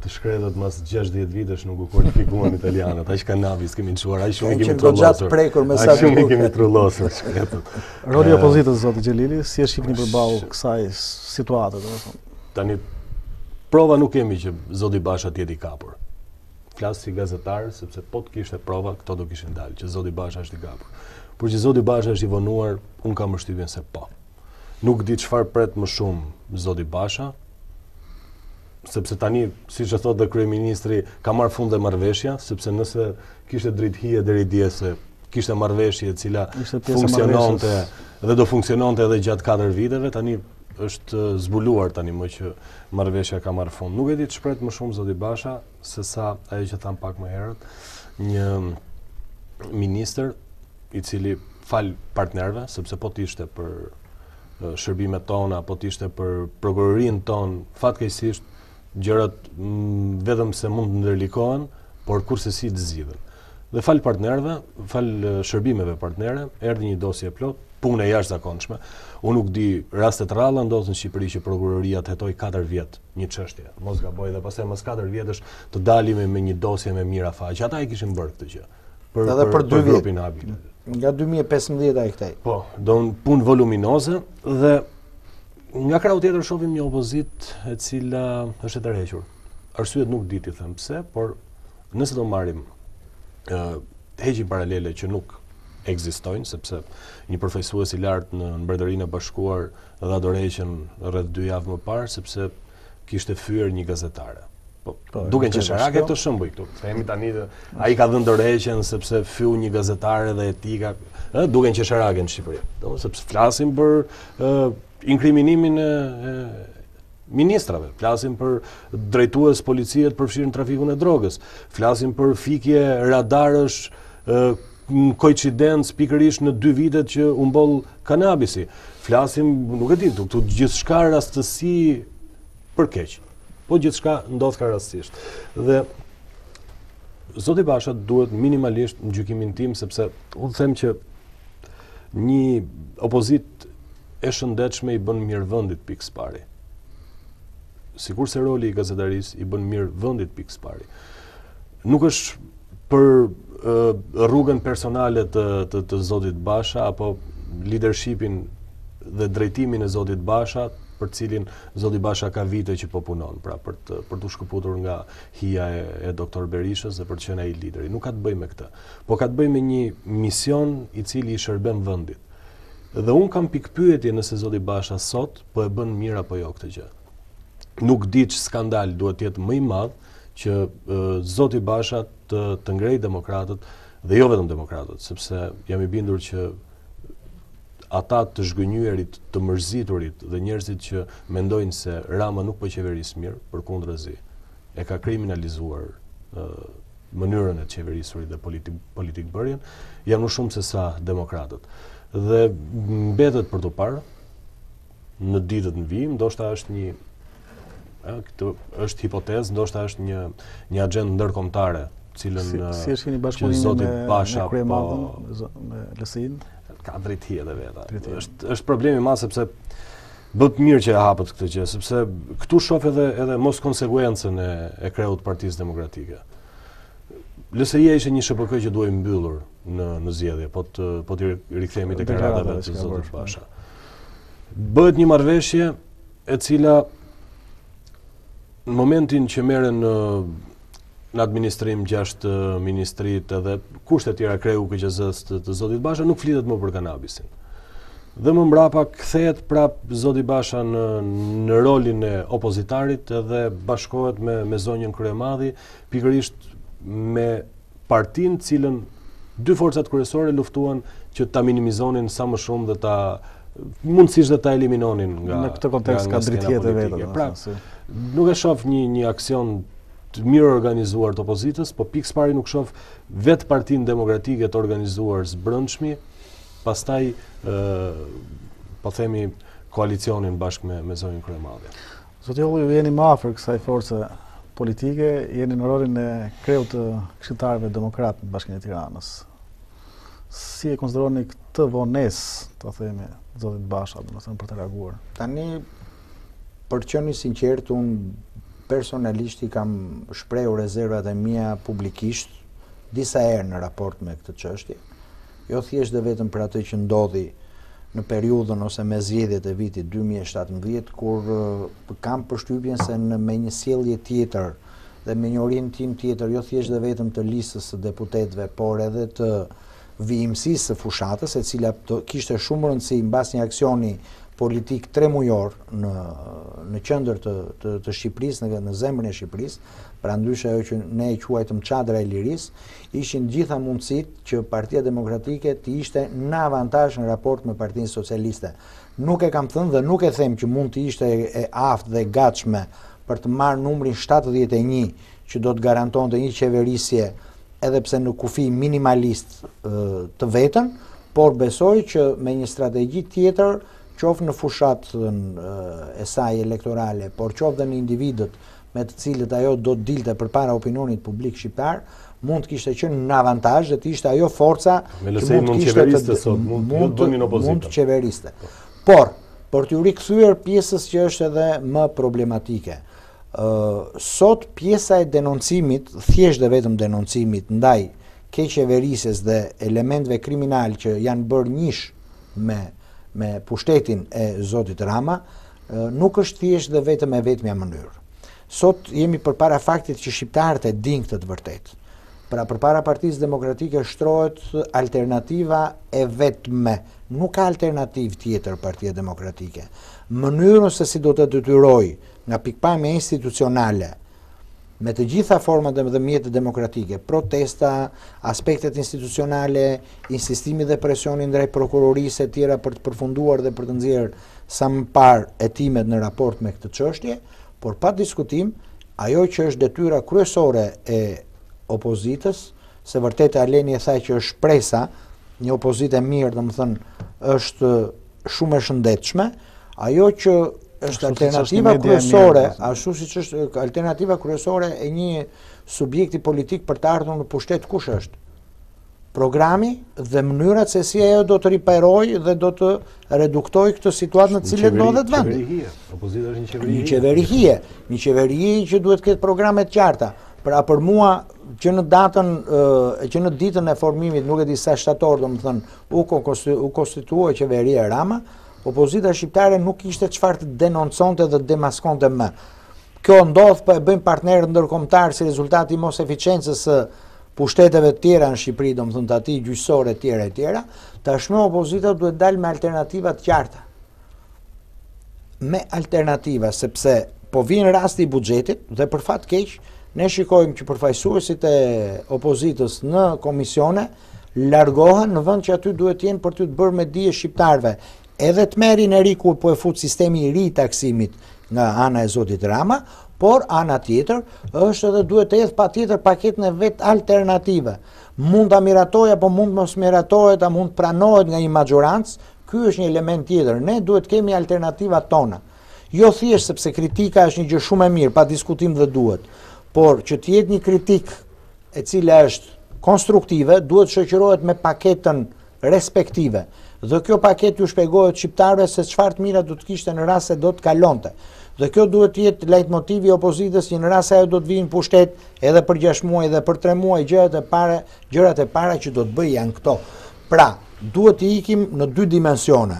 të shkredhët mas 60 vitesh nuk u kualifikuan italianët, a ishka navi, s'kemi në shumë kemi ishka në kemi të prekur me sa në kemi trullosur rullosur, shkredhët. Rodi zot Zotë Gjellili, si e shqipni për bau kësaj situatët? Tani, prova nuk kemi që Zotë i Basha tjeti kapur. Klasë si gazetarë, sepse po të kishtë e prova, këto do kishin dalë, që Zotë i Basha është i kapur. Por që Zotë i Basha është i vonuar, unë kam më se po Nuk di çfarë pret më shumë zoti Basha, sepse tani, si që thotë dhe krye ministri, ka marrë fund dhe marveshja, sepse nëse kishte dritë hije dhe rritje se kishte marveshje cila funksiononte dhe do funksiononte edhe gjatë 4 viteve, tani është zbuluar tani më që marveshja ka marrë fund. Nuk e ditë shpretë më shumë, Zoti Basha, se sa ajo që thamë pak më herët, një minister i cili fal partnerve, sepse po t'ishte për shërbimet tona, po t'ishte për prokurorin ton, fatkejsisht gjërat mm, vetëm se mund të ndërlikohen, por kurse si të zgjidhen. Dhe fal partnerëve, fal shërbimeve partnerë, erdhi një dosje plot, punë jashtëzakonshme. Unë nuk di raste të rralla ndosën në Shqipëri që prokuroria të hetoj 4 vjet një çështje. Mos gaboj dhe pastaj mos 4 vjetësh të dalim me një dosje me mira faqë, Ata e kishin bërë këtë gjë. Për dhe për, për 2 vjet. Nga 2015 ai këtej. Po, do në punë voluminoze dhe nga krau tjetër shohim një opozit e cila është e tërhequr. Arsyet nuk di ti them pse, por nëse do marrim ë uh, heqim paralele që nuk ekzistojnë sepse një përfaqësues i lartë në Mbretërinë e Bashkuar dha dorëheqjen rreth 2 javë më parë sepse kishte fyer një gazetare. Po, po, duke që shë të shëmbu i këtu. A i ka dhënë dërreqen sepse fju një gazetare dhe etika. Duke që shë në Shqipëri. Sepse flasim për inkriminimin e ministrave, flasim për drejtues policijet përfshirën trafikun e drogës, flasim për fikje radarësh në kojqidenës pikërish në dy vitet që umbol kanabisi. Flasim, nuk e ditë, këtu gjithçka rastësi për keq po gjithë shka ndodhë ka rastisht. Dhe, Zoti Basha duhet minimalisht në gjykimin tim, sepse, u them që një opozit e shëndechme i bën mirë vëndit pikës pari. Sikur se roli i gazetaris i bën mirë vëndit pikës pari. Nuk është për rrugën personale të, të, të Zotit Basha, apo leadershipin dhe drejtimin e Zotit Basha për cilin Zoti Basha ka vite që po punon, pra për të për të shkëputur nga hija e, e doktor Berishës dhe për të qenë ai lideri. Nuk ka të bëjë me këtë, po ka të bëjë me një mision i cili i shërben vendit. Dhe un kam pikë pyetje nëse Zoti Basha sot po e bën mirë apo jo këtë gjë. Nuk di ç skandal duhet të jetë më i madh që Zoti Basha të të ngrejë demokratët dhe jo vetëm demokratët, sepse jam i bindur që ata të zhgënjuerit, të mërziturit dhe njerëzit që mendojnë se Rama nuk po qeveris mirë, përkundrazi e ka kriminalizuar mënyrën e qeverisurit dhe politik politik bërjen, janë më shumë se sa demokratët. Dhe mbetet për të parë në ditët në vijim, ndoshta është një ë këtë është hipotezë, ndoshta është një një agjent ndërkombëtare, cilën si është keni bashkëpunimin me Kremadën, me ka drejtësi edhe Është është problemi i madh sepse bëhet mirë që e hapët këtë gjë, sepse këtu shoh edhe edhe mos konsekuencën e e kreut të Partisë Demokratike. LSI-ja ishte një SHPK që duhej mbyllur në në zgjedhje, po të po të rikthehemi tek rada e zotit Pasha. Bëhet një marrëveshje e cila në momentin që merren në administrim gjashtë ministrit edhe kushtet tjera kreju këtë gjëzës të Zotit Basha, nuk flitet më për kanabisin. Dhe më mbrapa këthet prap Zotit Basha në, në rolin e opozitarit edhe bashkohet me, me zonjën kërë madhi, pikërisht me partin cilën dy forcat kërësore luftuan që ta minimizonin sa më shumë dhe ta mundësisht dhe ta eliminonin nga, në këtë kontekst ka dritjet e vetë. Pra, nuk e shof një, një aksion të mirë organizuar të opozitës, po pikës pari nuk shof vetë partinë demokratike të organizuar së brëndshmi, pastaj po themi koalicionin bashkë me zonin kërë madhe. Zotë Jolë, ju jeni mafer kësaj force politike, jeni në rorin e kreut të kështarve demokratën të bashkën e tiranës. Si e konsideroni këtë vones, të themi, zonin bashkë, për të reaguar? Tani, për qëni sinqertë, unë personalisht i kam shprehur rezervat e mia publikisht disa herë në raport me këtë çështje. Jo thjesht dhe vetëm për atë që ndodhi në periudhën ose me zgjedhjet e vitit 2017 kur kam përshtypjen se në me një sjellje tjetër dhe me një orientim tjetër, jo thjesht dhe vetëm të listës së deputetëve, por edhe të vijimësisë së fushatës, e cila kishte shumë rëndësi mbas një aksioni politik tre mujor në qëndër të Shqipëris, në zemrën e Shqipëris, pra ndryshë ajo që ne e quaj të e liris, ishin gjitha mundësit që partia demokratike të ishte në avantaj në raport me partinë socialiste. Nuk e kam thënë dhe nuk e them që mund të ishte e aftë dhe gatshme për të marë numrin 71 që do të garanton të një qeverisje edhe pse në kufi minimalist të vetën, por besoj që me një strategi tjetër qofë në fushatën eh, e saj elektorale, por qofë dhe në individet me të cilët ajo do të dilte për para opinionit publik shqiptar, mund të kishte qënë në avantaj dhe të ishte ajo forca që mund të mund të dëmjë jo në Mund të qeveriste. Por, për të uri këthyër pjesës që është edhe më problematike, eh, sot pjesa e denoncimit, thjesht dhe vetëm denoncimit, ndaj qeverises dhe elementve kriminal që janë bërë njësh me me pushtetin e Zotit Rama, nuk është thjesht dhe vetë me vetë mja mënyrë. Sot jemi për para faktit që shqiptarët e din këtë të vërtet. Pra për para partiz demokratike shtrojët alternativa e vetë me. Nuk ka alternativ tjetër partia demokratike. Mënyrën se si do të të nga pikpame institucionale, me të gjitha format dhe mjetët demokratike, protesta, aspektet institucionale, insistimi dhe presionin drejt prokurorisë tjera për të përfunduar dhe për të nëzirë sa më par e timet në raport me këtë qështje, por pa diskutim, ajo që është detyra kryesore e opozitës, se vërtet e Aleni e thaj që është presa, një opozit e mirë dhe më thënë është shumë e shëndetshme, ajo që është alternativa kryesore, ashtu si që është alternativa kryesore e një subjekti politik për të ardhën në pushtet kush është? Programi dhe mënyrat se si ajo do të riperoj dhe do të reduktoj këtë situatë në cilët do dhe të vendi. Një qeverihie, një qeverihie që duhet këtë programet qarta. Pra për mua që në datën, që në ditën e formimit nuk e disa shtatorë, do më thënë, u konstituoj qeveria rama, opozita shqiptare nuk ishte qëfar të denonconte dhe demaskonte më. Kjo ndodhë për e bëjmë partnerë ndërkomtarë si rezultati mos eficiencës së pushteteve të tjera në Shqipëri, do më thënë të ati, gjysore tjera e tjera, të shmë opozita duhet dalë me alternativat qarta. Me alternativa, sepse po vinë rasti i bugjetit, dhe për fatë keqë, ne shikojmë që përfajsuësit e opozitës në komisione, largohën në vënd që aty duhet jenë për të të bërë me dije shqiptarve, edhe të meri në riku po e fut sistemi i ri taksimit nga ana e Zotit Rama, por ana tjetër është edhe duhet të jetë pa tjetër paket në vetë alternativa. Mund të miratoj, apo mund të mos miratoj, a mund të pranojt nga i majorancë, ky është një element tjetër. Ne duhet kemi alternativa tona. Jo thjesht sepse kritika është një gjë shumë e mirë, pa diskutim dhe duhet, por që të jetë një kritik e cila është konstruktive, duhet të shëqërojt me paketën respektive. Dhe kjo paket ju shpegohet shqiptarve se qfar të mira du të kishtë në rase do të kalonte. Dhe kjo duhet jetë lejt motivi opozitës që në rase ajo do të vijin pushtet edhe për 6 muaj dhe për tre muaj gjërat e para, gjërat e para që do të bëj janë këto. Pra, duhet të ikim në dy dimensione.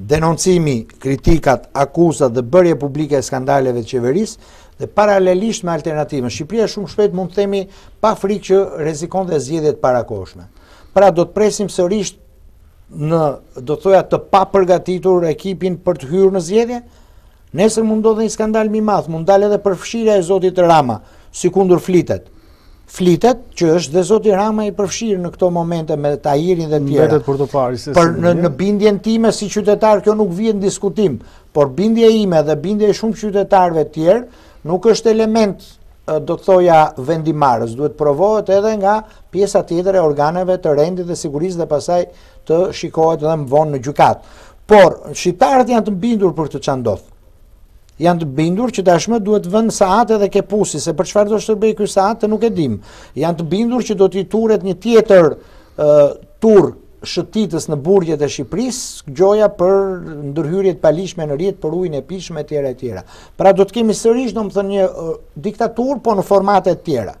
Denoncimi, kritikat, akusat dhe bërje publike e skandaleve të qeverisë dhe paralelisht me alternativën. Shqipria shumë shpet mund të themi pa frikë që rezikon dhe zjedhet para Pra, do të presim sërisht në, do të thoja, të pa përgatitur ekipin për të hyrë në zjedje, nesër mund do dhe një skandal mi math, mund dalë edhe përfshirja e Zotit Rama, si kundur flitet. Flitet, që është dhe Zotit Rama i përfshirë në këto momente me Tahirin dhe tjera. Në për të pari, se Për në bindjen time si qytetar, kjo nuk vjen diskutim, por bindje ime dhe bindje e shumë qytetarve tjerë, nuk është element Eh, do të thoja vendimarës, duhet provohet edhe nga pjesa tjetër e organeve të rendit dhe sigurisë dhe pasaj të shikohet edhe më vonë në gjukat. Por, shqiptarët janë të mbindur për të qandoth. Janë të bindur që tashmë duhet vënd saat edhe ke pusi, se për qëfar do të bëjë saat të nuk e dim. Janë të bindur që do t'i turet një tjetër eh, tur shëtitës në burgjet e Shqipëris, gjoja për ndërhyrjet palishme në rritë, për ujnë e pishme, e tjera, e tjera. Pra do të kemi sërish, do më thë një uh, diktatur, po në formatet tjera.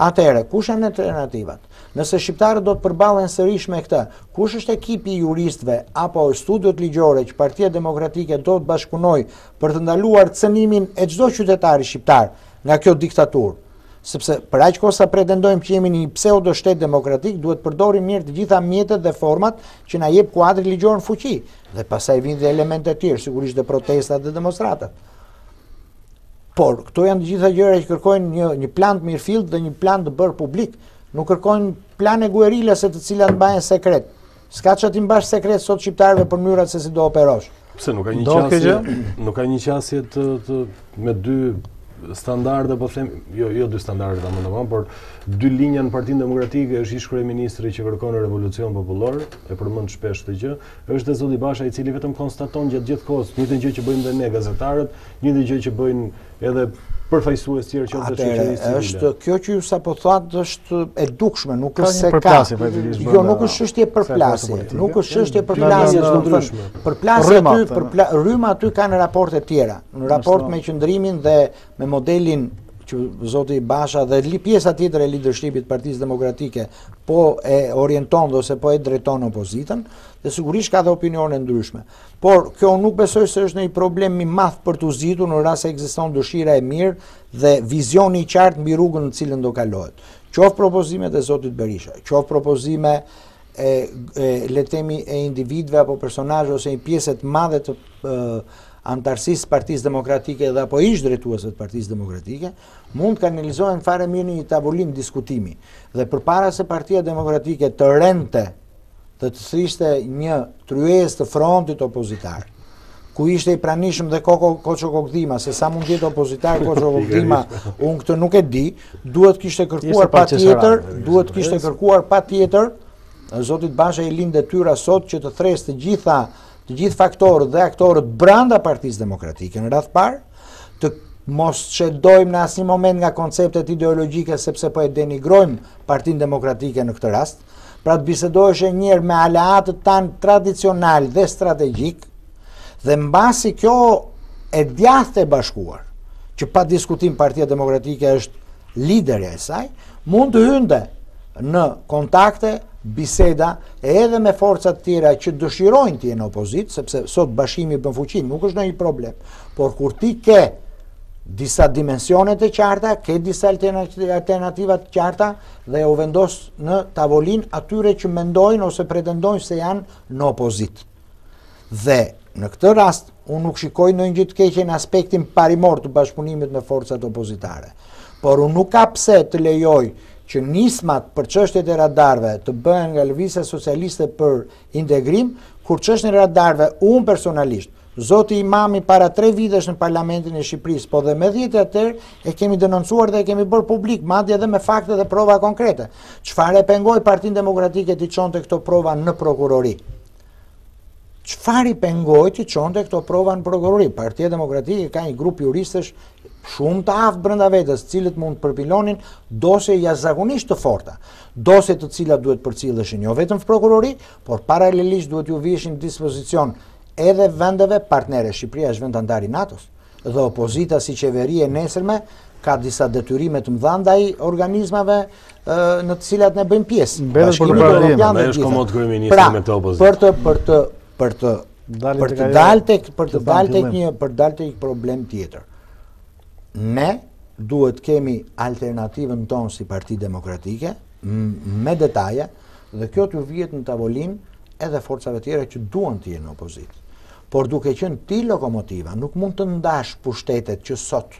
Atere, kush e në alternativat? Nëse Shqiptarët do të përbalen sërish me këta, kush është ekipi juristve, apo studiot ligjore që Partia Demokratike do të bashkunoj për të ndaluar cënimin e gjdo qytetari Shqiptarë nga kjo diktaturë? sepse për aqë kosa pretendojmë që jemi një pseudo demokratik, duhet përdori mirë të gjitha mjetet dhe format që na jep kuadri ligjor në fuqi, dhe pasaj dhe elementet tjerë, sigurisht dhe protestat dhe demonstratat. Por, këto janë të gjitha gjëre që kërkojnë një plan të mirë fillë dhe një plan të bërë publik, nuk kërkojnë plan e guerilla se të cilat bajen sekret. Ska që ati mbash sekret sot qiptarve për mjërat se si do operosh. Pse, nuk ka një qasje me dy standarde, po them, jo jo dy standarde më tamam, por dy linja në Partinë Demokratike është ish kryeministri që kërkon revolucion popullor, e përmend shpesh këtë gjë, është dhe Zoti Basha i cili vetëm konstaton gjatë gjithë kohës, një gjë që bëjnë dhe ne gazetarët, një gjë që bëjnë edhe për fajsuës tjerë që ndërë qëtë qëtë qëtë qëtë Kjo që ju sa po thatë është edukshme, po, jo, po, po, nuk është se ka. Jo, nuk është shështje përplasje. Nuk është shështje përplasje. Përplasje aty, rrëma aty ka në raporte tjera. Në raport me qëndrimin dhe me modelin që Zoti Basha dhe pjesa tjetër e leadershipit Partisë Demokratike po e orienton dhe ose po e drejton opozitën, dhe sigurisht ka dhe opinione ndryshme. Por kjo nuk besoj se është një problem i madh për të zgjitur në rast se ekziston dëshira e mirë dhe vizioni i qartë mbi rrugën në cilën do kalohet. Qof propozimet e Zotit Berisha, qof propozime e, e le të themi e individëve apo personajë ose një pjesë të madhe të antarësisë partijës demokratike dhe apo ishtë dretuasët partijës demokratike, mund kanalizohen fare mirë një tabullim diskutimi. Dhe për para se partia demokratike të rente të të një tryes të frontit opozitarë, ku ishte i pranishëm dhe koqo kogdhima, se sa mund jetë opozitar, (laughs) koqo kogdhima, unë këtë nuk e di, duhet kishte kërkuar pa tjetër, duhet kishte kërkuar pa tjetër, Zotit Basha i linde tyra sot që të thres të gjitha të gjithë faktorët dhe aktorët branda partijës demokratike në rrath parë, të mos që dojmë në asë moment nga konceptet ideologike sepse po e denigrojmë partijën demokratike në këtë rast, pra të bisedojshë njërë me aleatët tanë tradicional dhe strategjik, dhe në basi kjo e djathë e bashkuar, që pa diskutim partijët demokratike është lideri e saj, mund të hynde në kontakte biseda edhe me forcat tjera që dëshirojnë tje në opozit, sepse sot bashkimi për fuqin nuk është në një problem, por kur ti ke disa dimensionet e qarta, ke disa alternativat qarta dhe o vendos në tavolin atyre që mendojnë ose pretendojnë se janë në opozit. Dhe në këtë rast, unë nuk shikoj në një gjithë keqen aspektin parimor të bashkëpunimit në forcat opozitare, por unë nuk ka pse të lejoj që nismat për qështet e radarve të bëhen nga lëvise socialiste për integrim, kur qështet e radarve unë personalisht, Zoti imami para tre videsh në parlamentin e Shqipëris, po dhe me dhjetë atër e kemi denoncuar dhe e kemi bërë publik, madje dhe me fakte dhe prova konkrete. Qëfar e pengoj partin demokratike të qonë të këto prova në prokurori? Qëfar i pengoj të qonë të këto prova në prokurori? Partia demokratike ka një grup juristesh shumë të aftë brënda vetës cilët mund përpilonin dose jazagonisht të forta, dose të cilat duhet për jo vetëm fë prokurori, por paralelisht duhet ju vishin dispozicion edhe vendeve partnere Shqipria është vend të ndari dhe opozita si qeveri e nesërme ka disa detyrimet më dhanda i organizmave në të cilat në bëjmë pjesë. Bërë pra, për të për të për të për për për të për për për për një për për ne duhet kemi alternativën tonë si parti demokratike me detaje dhe kjo të vjetë në tavolin edhe forcave tjere që duhet të jenë opozit. Por duke qënë ti lokomotiva nuk mund të ndash për shtetet që sot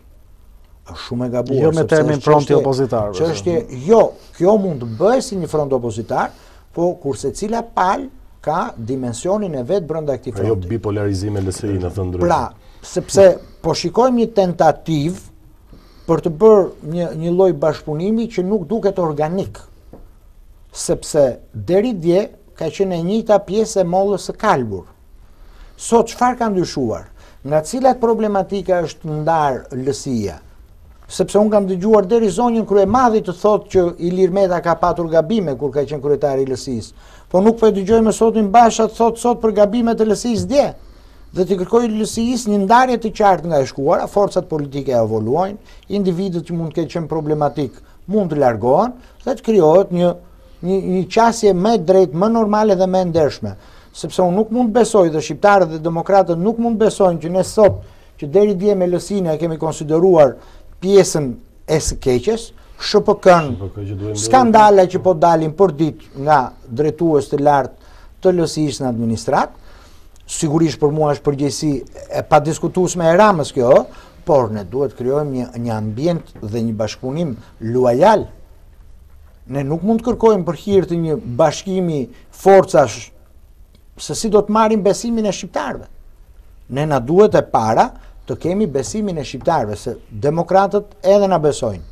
shumë e gabuar. Jo me termin fronti opozitar. Që është jo, kjo mund të bëjë si një front opozitar, po kurse cila palë ka dimensionin e vetë brënda këti pra jo fronti. jo bipolarizime lësëri në thëndrë. Pra, sepse po shikojmë një tentativ për të bërë një, një loj bashkëpunimi që nuk duket organik, sepse deri dje ka qene njëta pjesë e mollës e kalbur. Sot, qëfar ka ndryshuar? Nga cilat problematika është ndarë lësia? sepse unë kam dëgjuar deri zonjën krye madhi të thotë që i Lirmeta ka patur gabime kur ka qenë kryetari i lësisë. Po nuk po e dëgjojmë sotin bashkët të thotë sot për gabimet e lësisë dje dhe të kërkoj lësijis një ndarje të qartë nga e shkuara, forcat politike evoluojnë, individet që mund të keqen problematik mund të largohen, dhe të kryohet një qasje me drejt, më normale dhe me ndershme. Sepse unë nuk mund besoj dhe shqiptarët dhe demokratët nuk mund besojnë që ne sot që deri dje me lësine e kemi konsideruar pjesën e së keqes, shëpëkën skandale që po dalin për dit nga dretuës të lartë të lësijis në administratë, sigurisht për mua është përgjësi e pa diskutus me e ramës kjo, por ne duhet kryojmë një, një ambient dhe një bashkëpunim luajal. Ne nuk mund të kërkojmë për hirë të një bashkimi forcash se si do të marim besimin e shqiptarve. Ne na duhet e para të kemi besimin e shqiptarve, se demokratët edhe na besojnë.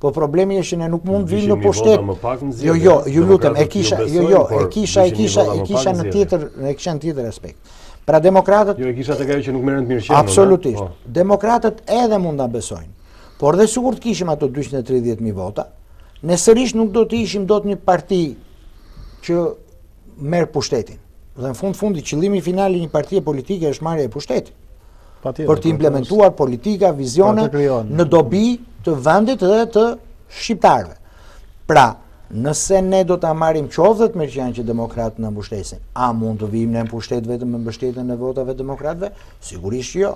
Po problemi është që ne nuk mund vinë në pushtet. Jo, jo, ju lutem, e kisha, jo, jo, e kisha, e kisha, e kisha në tjetër, e kisha në tjetër aspekt. Pra demokratët, jo e kisha të kaj që nuk merren të mirë qenë. Absolutisht. Po. Demokratët edhe mund ta besojnë. Por dhe sikur të kishim ato 230.000 vota, ne sërish nuk do të ishim dot një parti që merr pushtetin. Dhe në fund fundi qëllimi final i një partie politike është marrja e pushtetit. Për të po, implementuar po, politika, vizione në dobi të vendit dhe të shqiptarve. Pra, nëse ne do të amarim qovdhët me që janë që demokratë në mbështesin, a mund të vim në mbështet vetëm me mbështetën në votave demokratëve? Sigurisht jo.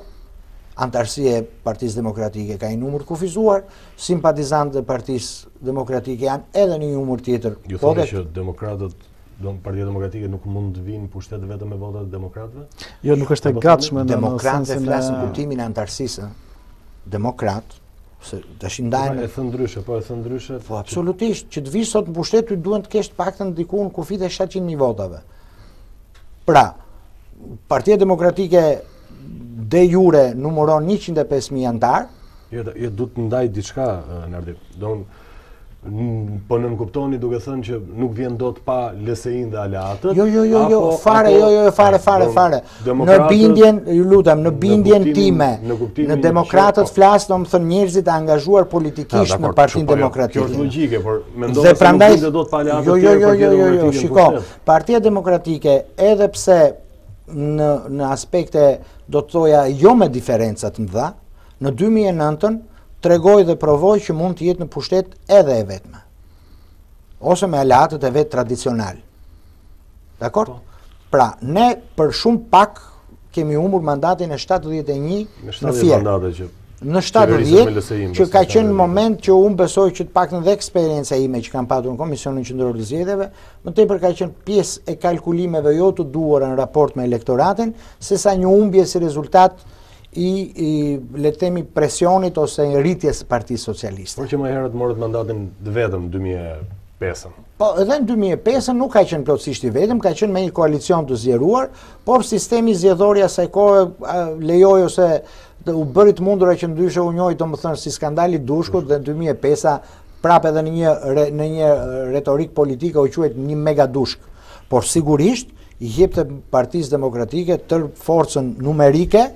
Antarësia e partisë demokratike ka i numër kufizuar, simpatizantë e partisë demokratike janë edhe një numër tjetër. Ju thoni që demokratët Partia Demokratike nuk mund të vinë pushtet vetëm me votat demokratëve? Jo, nuk është e gatshme në sensin e... flasën kuptimin e antarësisë. Demokratë së tashin dane e thën ndryshe, po e thën ndryshe. Po absolutisht që të vi sot në pushtet ty duhen të kesh të paktën diku në kufit të 700.000 votave. Pra, Partia Demokratike de jure numëron 105.000 anëtar. Jo, jo du të ndaj diçka në ardhi. Donë Po në kuptoni duke thënë që nuk vjen do të pa lesein dhe aleatët? Jo, jo, jo, jo, fare, jo, jo, jo, fare, fare, fare. Në bindjen, ju lutem, në bindjen time, në demokratët flasë, në më thënë njërzit angazhuar politikisht në partin po, jo. demokratikin. Kjo është logike, por mendojnë se nuk vjen do të pa aleatët tjere Jo, jo, jo, jo, shiko, partia demokratike, edhe pse në aspekte, do të thoja, jo me diferencat në dha, në 2009-ën, tregoj dhe provoj që mund të jetë në pushtet edhe e vetme. Ose me alatët e vetë tradicional. Dakor? Po. Pra, ne për shumë pak kemi umur mandatin e 71 në fjerë. Në 70 mandatet që në 70 që ka qenë në moment që unë besoj që të pak në dhe eksperienca ime që kam patur në Komisionin Qëndrorë të Zgjedhjeve, më tepër ka qenë pjesë e kalkulimeve jo të duhura në raport me elektoratin, sesa një humbje si rezultat i letemi presionit ose në rritjes parti socialiste. Por që më herët morët mandatin dë vedëm 2005-ën? Po, edhe në 2005-ën nuk ka qenë plotësisht i vetëm, ka qenë me një koalicion të zjeruar, por sistemi zjedhorja sa i kohë lejoj ose u bërit mundur e që ndryshe u njoj të më thënë si skandali dushkut dhe në 2005-a prap edhe në një retorik politika u quajt një mega dushk. Por sigurisht, i hip të partiz demokratike tërë forcën numerike,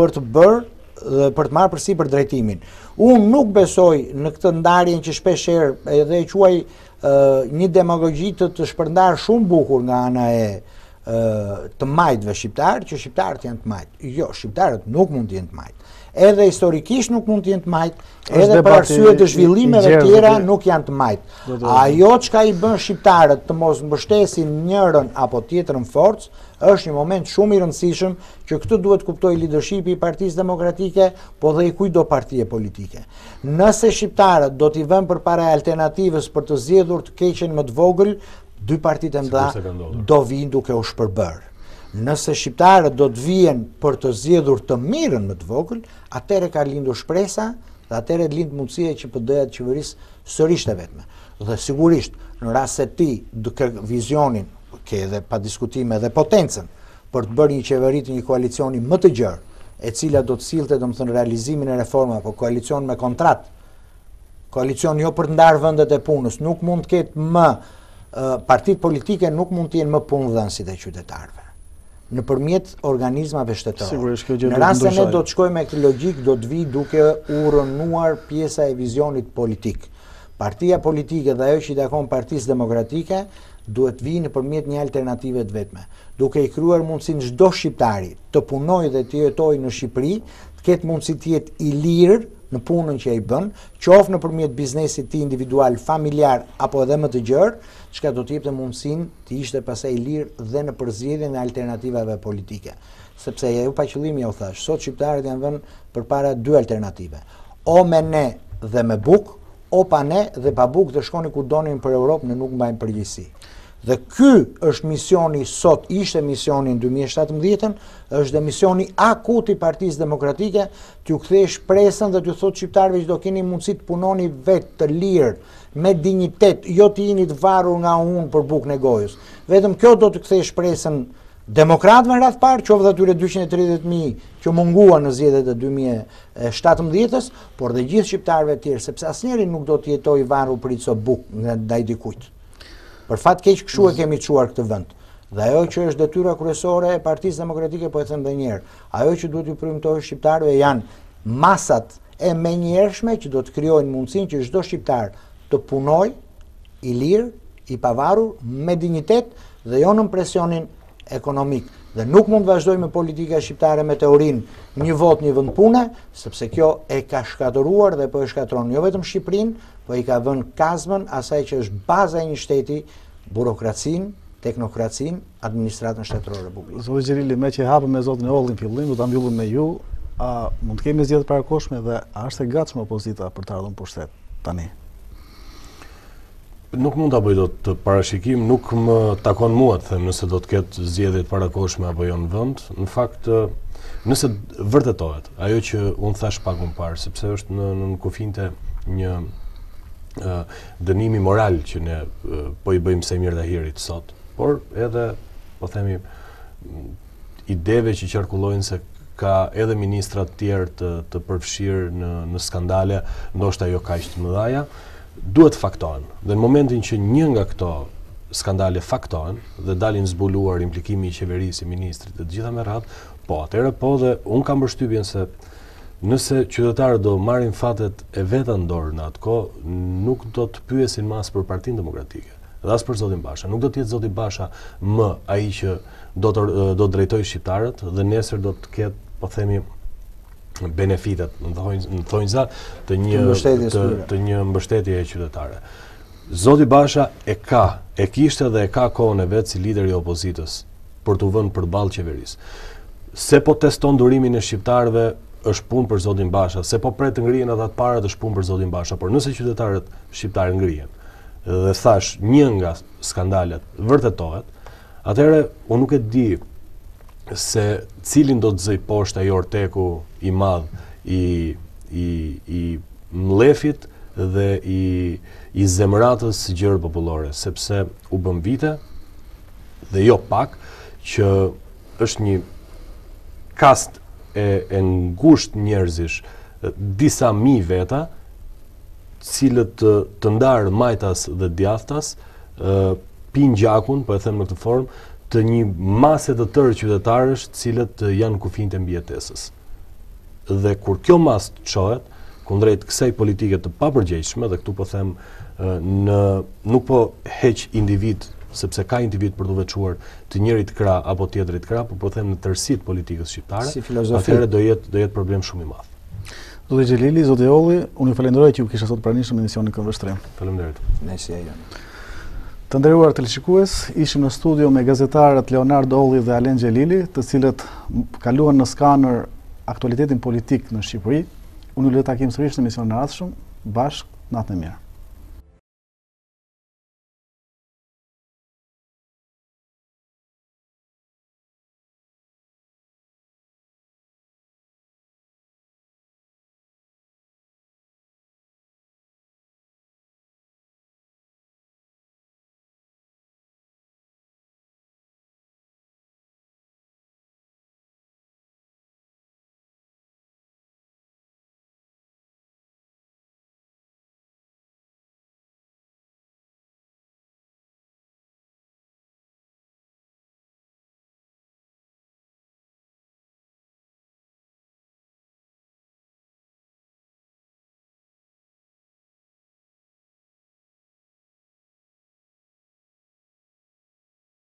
për të bërë dhe për të marë përsi për drejtimin. Unë nuk besoj në këtë ndarjen që shpesher edhe e quaj një demagogjitë të shpërndar shumë bukur nga ana e të majtëve shqiptarë, që shqiptarët janë të majtë. Jo, shqiptarët nuk mund të jenë të majtë. Edhe historikisht nuk mund të jenë të majtë, edhe për arsye të zhvillime dhe tjera nuk janë të majtë. Ajo që ka i bën shqiptarët të mos mbështesin njërën apo tjetërën forcë, është një moment shumë i rëndësishëm që këtë duhet kuptoj leadershipi i partisë demokratike, po dhe i kujdo partije politike. Nëse shqiptarët do t'i vëmë për para alternativës për të zjedhur të keqen më të vogël, dy partit e mda do vinë duke u shpërbërë. Nëse shqiptarët do të vijen për të zjedhur të mirën më të vogël, atere ka lindu shpresa dhe atere lindë mundësia që për të qeverisë sërisht e vetme. Dhe sigurisht, në se ti, dhe vizionin ke edhe pa diskutime dhe potencen për të bërë një qeverit një koalicioni më të gjërë, e cila do të silte do më thënë realizimin e reforma, po koalicion me kontrat, koalicion jo për të ndarë vëndet e punës, nuk mund të ketë më, partit politike nuk mund të jenë më punë dhe nësit e qytetarve. Në përmjet organizmave shtetore. Në rrasë e ne do të shkoj me këtë logik, do të vi duke u rënuar pjesa e vizionit politikë. Partia politike dhe e shqitakon partisë demokratike, duhet vinë në përmjet një alternative të vetme, duke i kryer mundësin çdo shqiptari të punoj dhe të jetoj në Shqipëri, të ketë mundësi tjetë i lirë në punën që ai i bënë, qofë në përmjet biznesit ti individual, familjar, apo edhe më të gjërë, që ka do t'jep të mundësin të ishte pasaj i lirë dhe në përzirin e alternativave politike. Sepse e ju pa qëllimi u thash, sot shqiptarët janë vënë për para dy alternative. O me ne dhe me buk, o pa ne dhe pa buk dhe shkoni ku donin për Europë në nuk mbajnë përgjegjësi. Dhe ky është misioni sot, ishte misioni në 2017-ën, është dhe misioni akut i partiz demokratike, t'ju këthesh presën dhe t'ju thotë qiptarve që do kini mundësi të punoni vetë të lirë, me dignitet, jo t'jini të varur nga unë për bukën në gojës. Vetëm kjo do t'ju këthesh presën demokratëve në ratë parë, që ovë dhe t'yre 230.000 që mungua në zjedet e 2017-ës, por dhe gjithë qiptarve tjerë, sepse asë njeri nuk do t'jetoj varur për i co buk në dajdikujtë. Për fat keq këshu e kemi quar këtë vënd. Dhe ajo që është detyra kryesore e Partisë Demokratike po e them edhe një herë, ajo që duhet të primtojë shqiptarëve janë masat e menjëhershme që do të krijojnë mundësinë që çdo shqiptar të punojë i lirë, i pavarur, me dinjitet dhe jo në presionin ekonomik dhe nuk mund vazhdoj me politika shqiptare me teorin një vot një vënd pune, sepse kjo e ka shkatoruar dhe po e shkatron një jo vetëm Shqiprin, po i ka vënd kazmën asaj që është baza e një shteti, burokracin, teknokracin, administratën shtetërorë republikë. Zoli Gjerili, me që hapëm me Zotën e Ollin fillim, do të ambjullu me ju, a mund kemi zjetë parakoshme dhe a është e gatshme opozita për të ardhën për shtetë tani? Nuk mund të bëj do të parashikim, nuk më takon mua të them nëse do të ketë zjedit parakoshme apo jo në vënd. Në fakt, nëse vërtetohet, ajo që unë thash pak unë parë, sepse është në në kufinte një dënimi moral që ne po i bëjmë se mirë dhe hirit sot, por edhe, po themi, ideve që qarkullojnë se ka edhe ministrat tjerë të përfshirë në skandale, ndoshta jo ka ishtë mëdhaja, duhet faktohen. Dhe në momentin që një nga këto skandale faktohen dhe dalin zbuluar implikimi i qeverisë, i ministrit dhe gjitha me radhë, po atëherë po dhe un kam përshtypjen se nëse qytetarët do marrin fatet e veta në dorë në atë kohë, nuk do të pyesin më as për Partinë Demokratike, dhe as për Zotin Basha. Nuk do të jetë Zoti Basha më ai që do të do të drejtojë shqiptarët dhe nesër do të ketë, po themi, benefitet në thonjë në thonjë za të një të, një mbështetje e qytetare. Zoti Basha e ka, e kishte dhe e ka kohën e vet si lider i opozitës për të vënë përballë qeverisë. Se po teston durimin e shqiptarëve është punë për Zotin Basha, se po pret të ngrihen ata të parat është punë për Zotin Basha, por nëse qytetarët shqiptarë ngrihen dhe thash një nga skandalet vërtetohet, atëherë unë nuk e di se cilin do të zëj poshtë ajo orteku i madh i, i, i mlefit dhe i, i zemratës gjërë popullore, sepse u bëm vite dhe jo pak që është një kast e, e ngusht njerëzish disa mi veta cilët të, të ndarë majtas dhe djaftas pinë pin gjakun, po e them në këtë formë, të një masë të tërë qytetarësh cilët janë kufijtë e mbjetesës. Dhe kur kjo masë çohet kundrejt kësaj politike të papërgjegjshme dhe këtu po them në nuk po heq individ sepse ka individ për të veçuar të njërit kra apo tjetërit tjetrit kra, por po them në tërësit politikës shqiptare, si atëherë do jetë do jetë problem shumë i madh. Zotë Gjelili, Zotë Eoli, unë i falendrojë që u kisha sot pranishëm në këmë vështrejmë. Falem dhe rëtë. janë. Të ndërruar të lëshikues, ishim në studio me gazetarët Leonardo Olli dhe Alen Gjelili, të cilët kaluan në skanër aktualitetin politik në Shqipëri. Unë lëtë akim sërishë në mision në ratëshëm, bashkë, natë në mirë.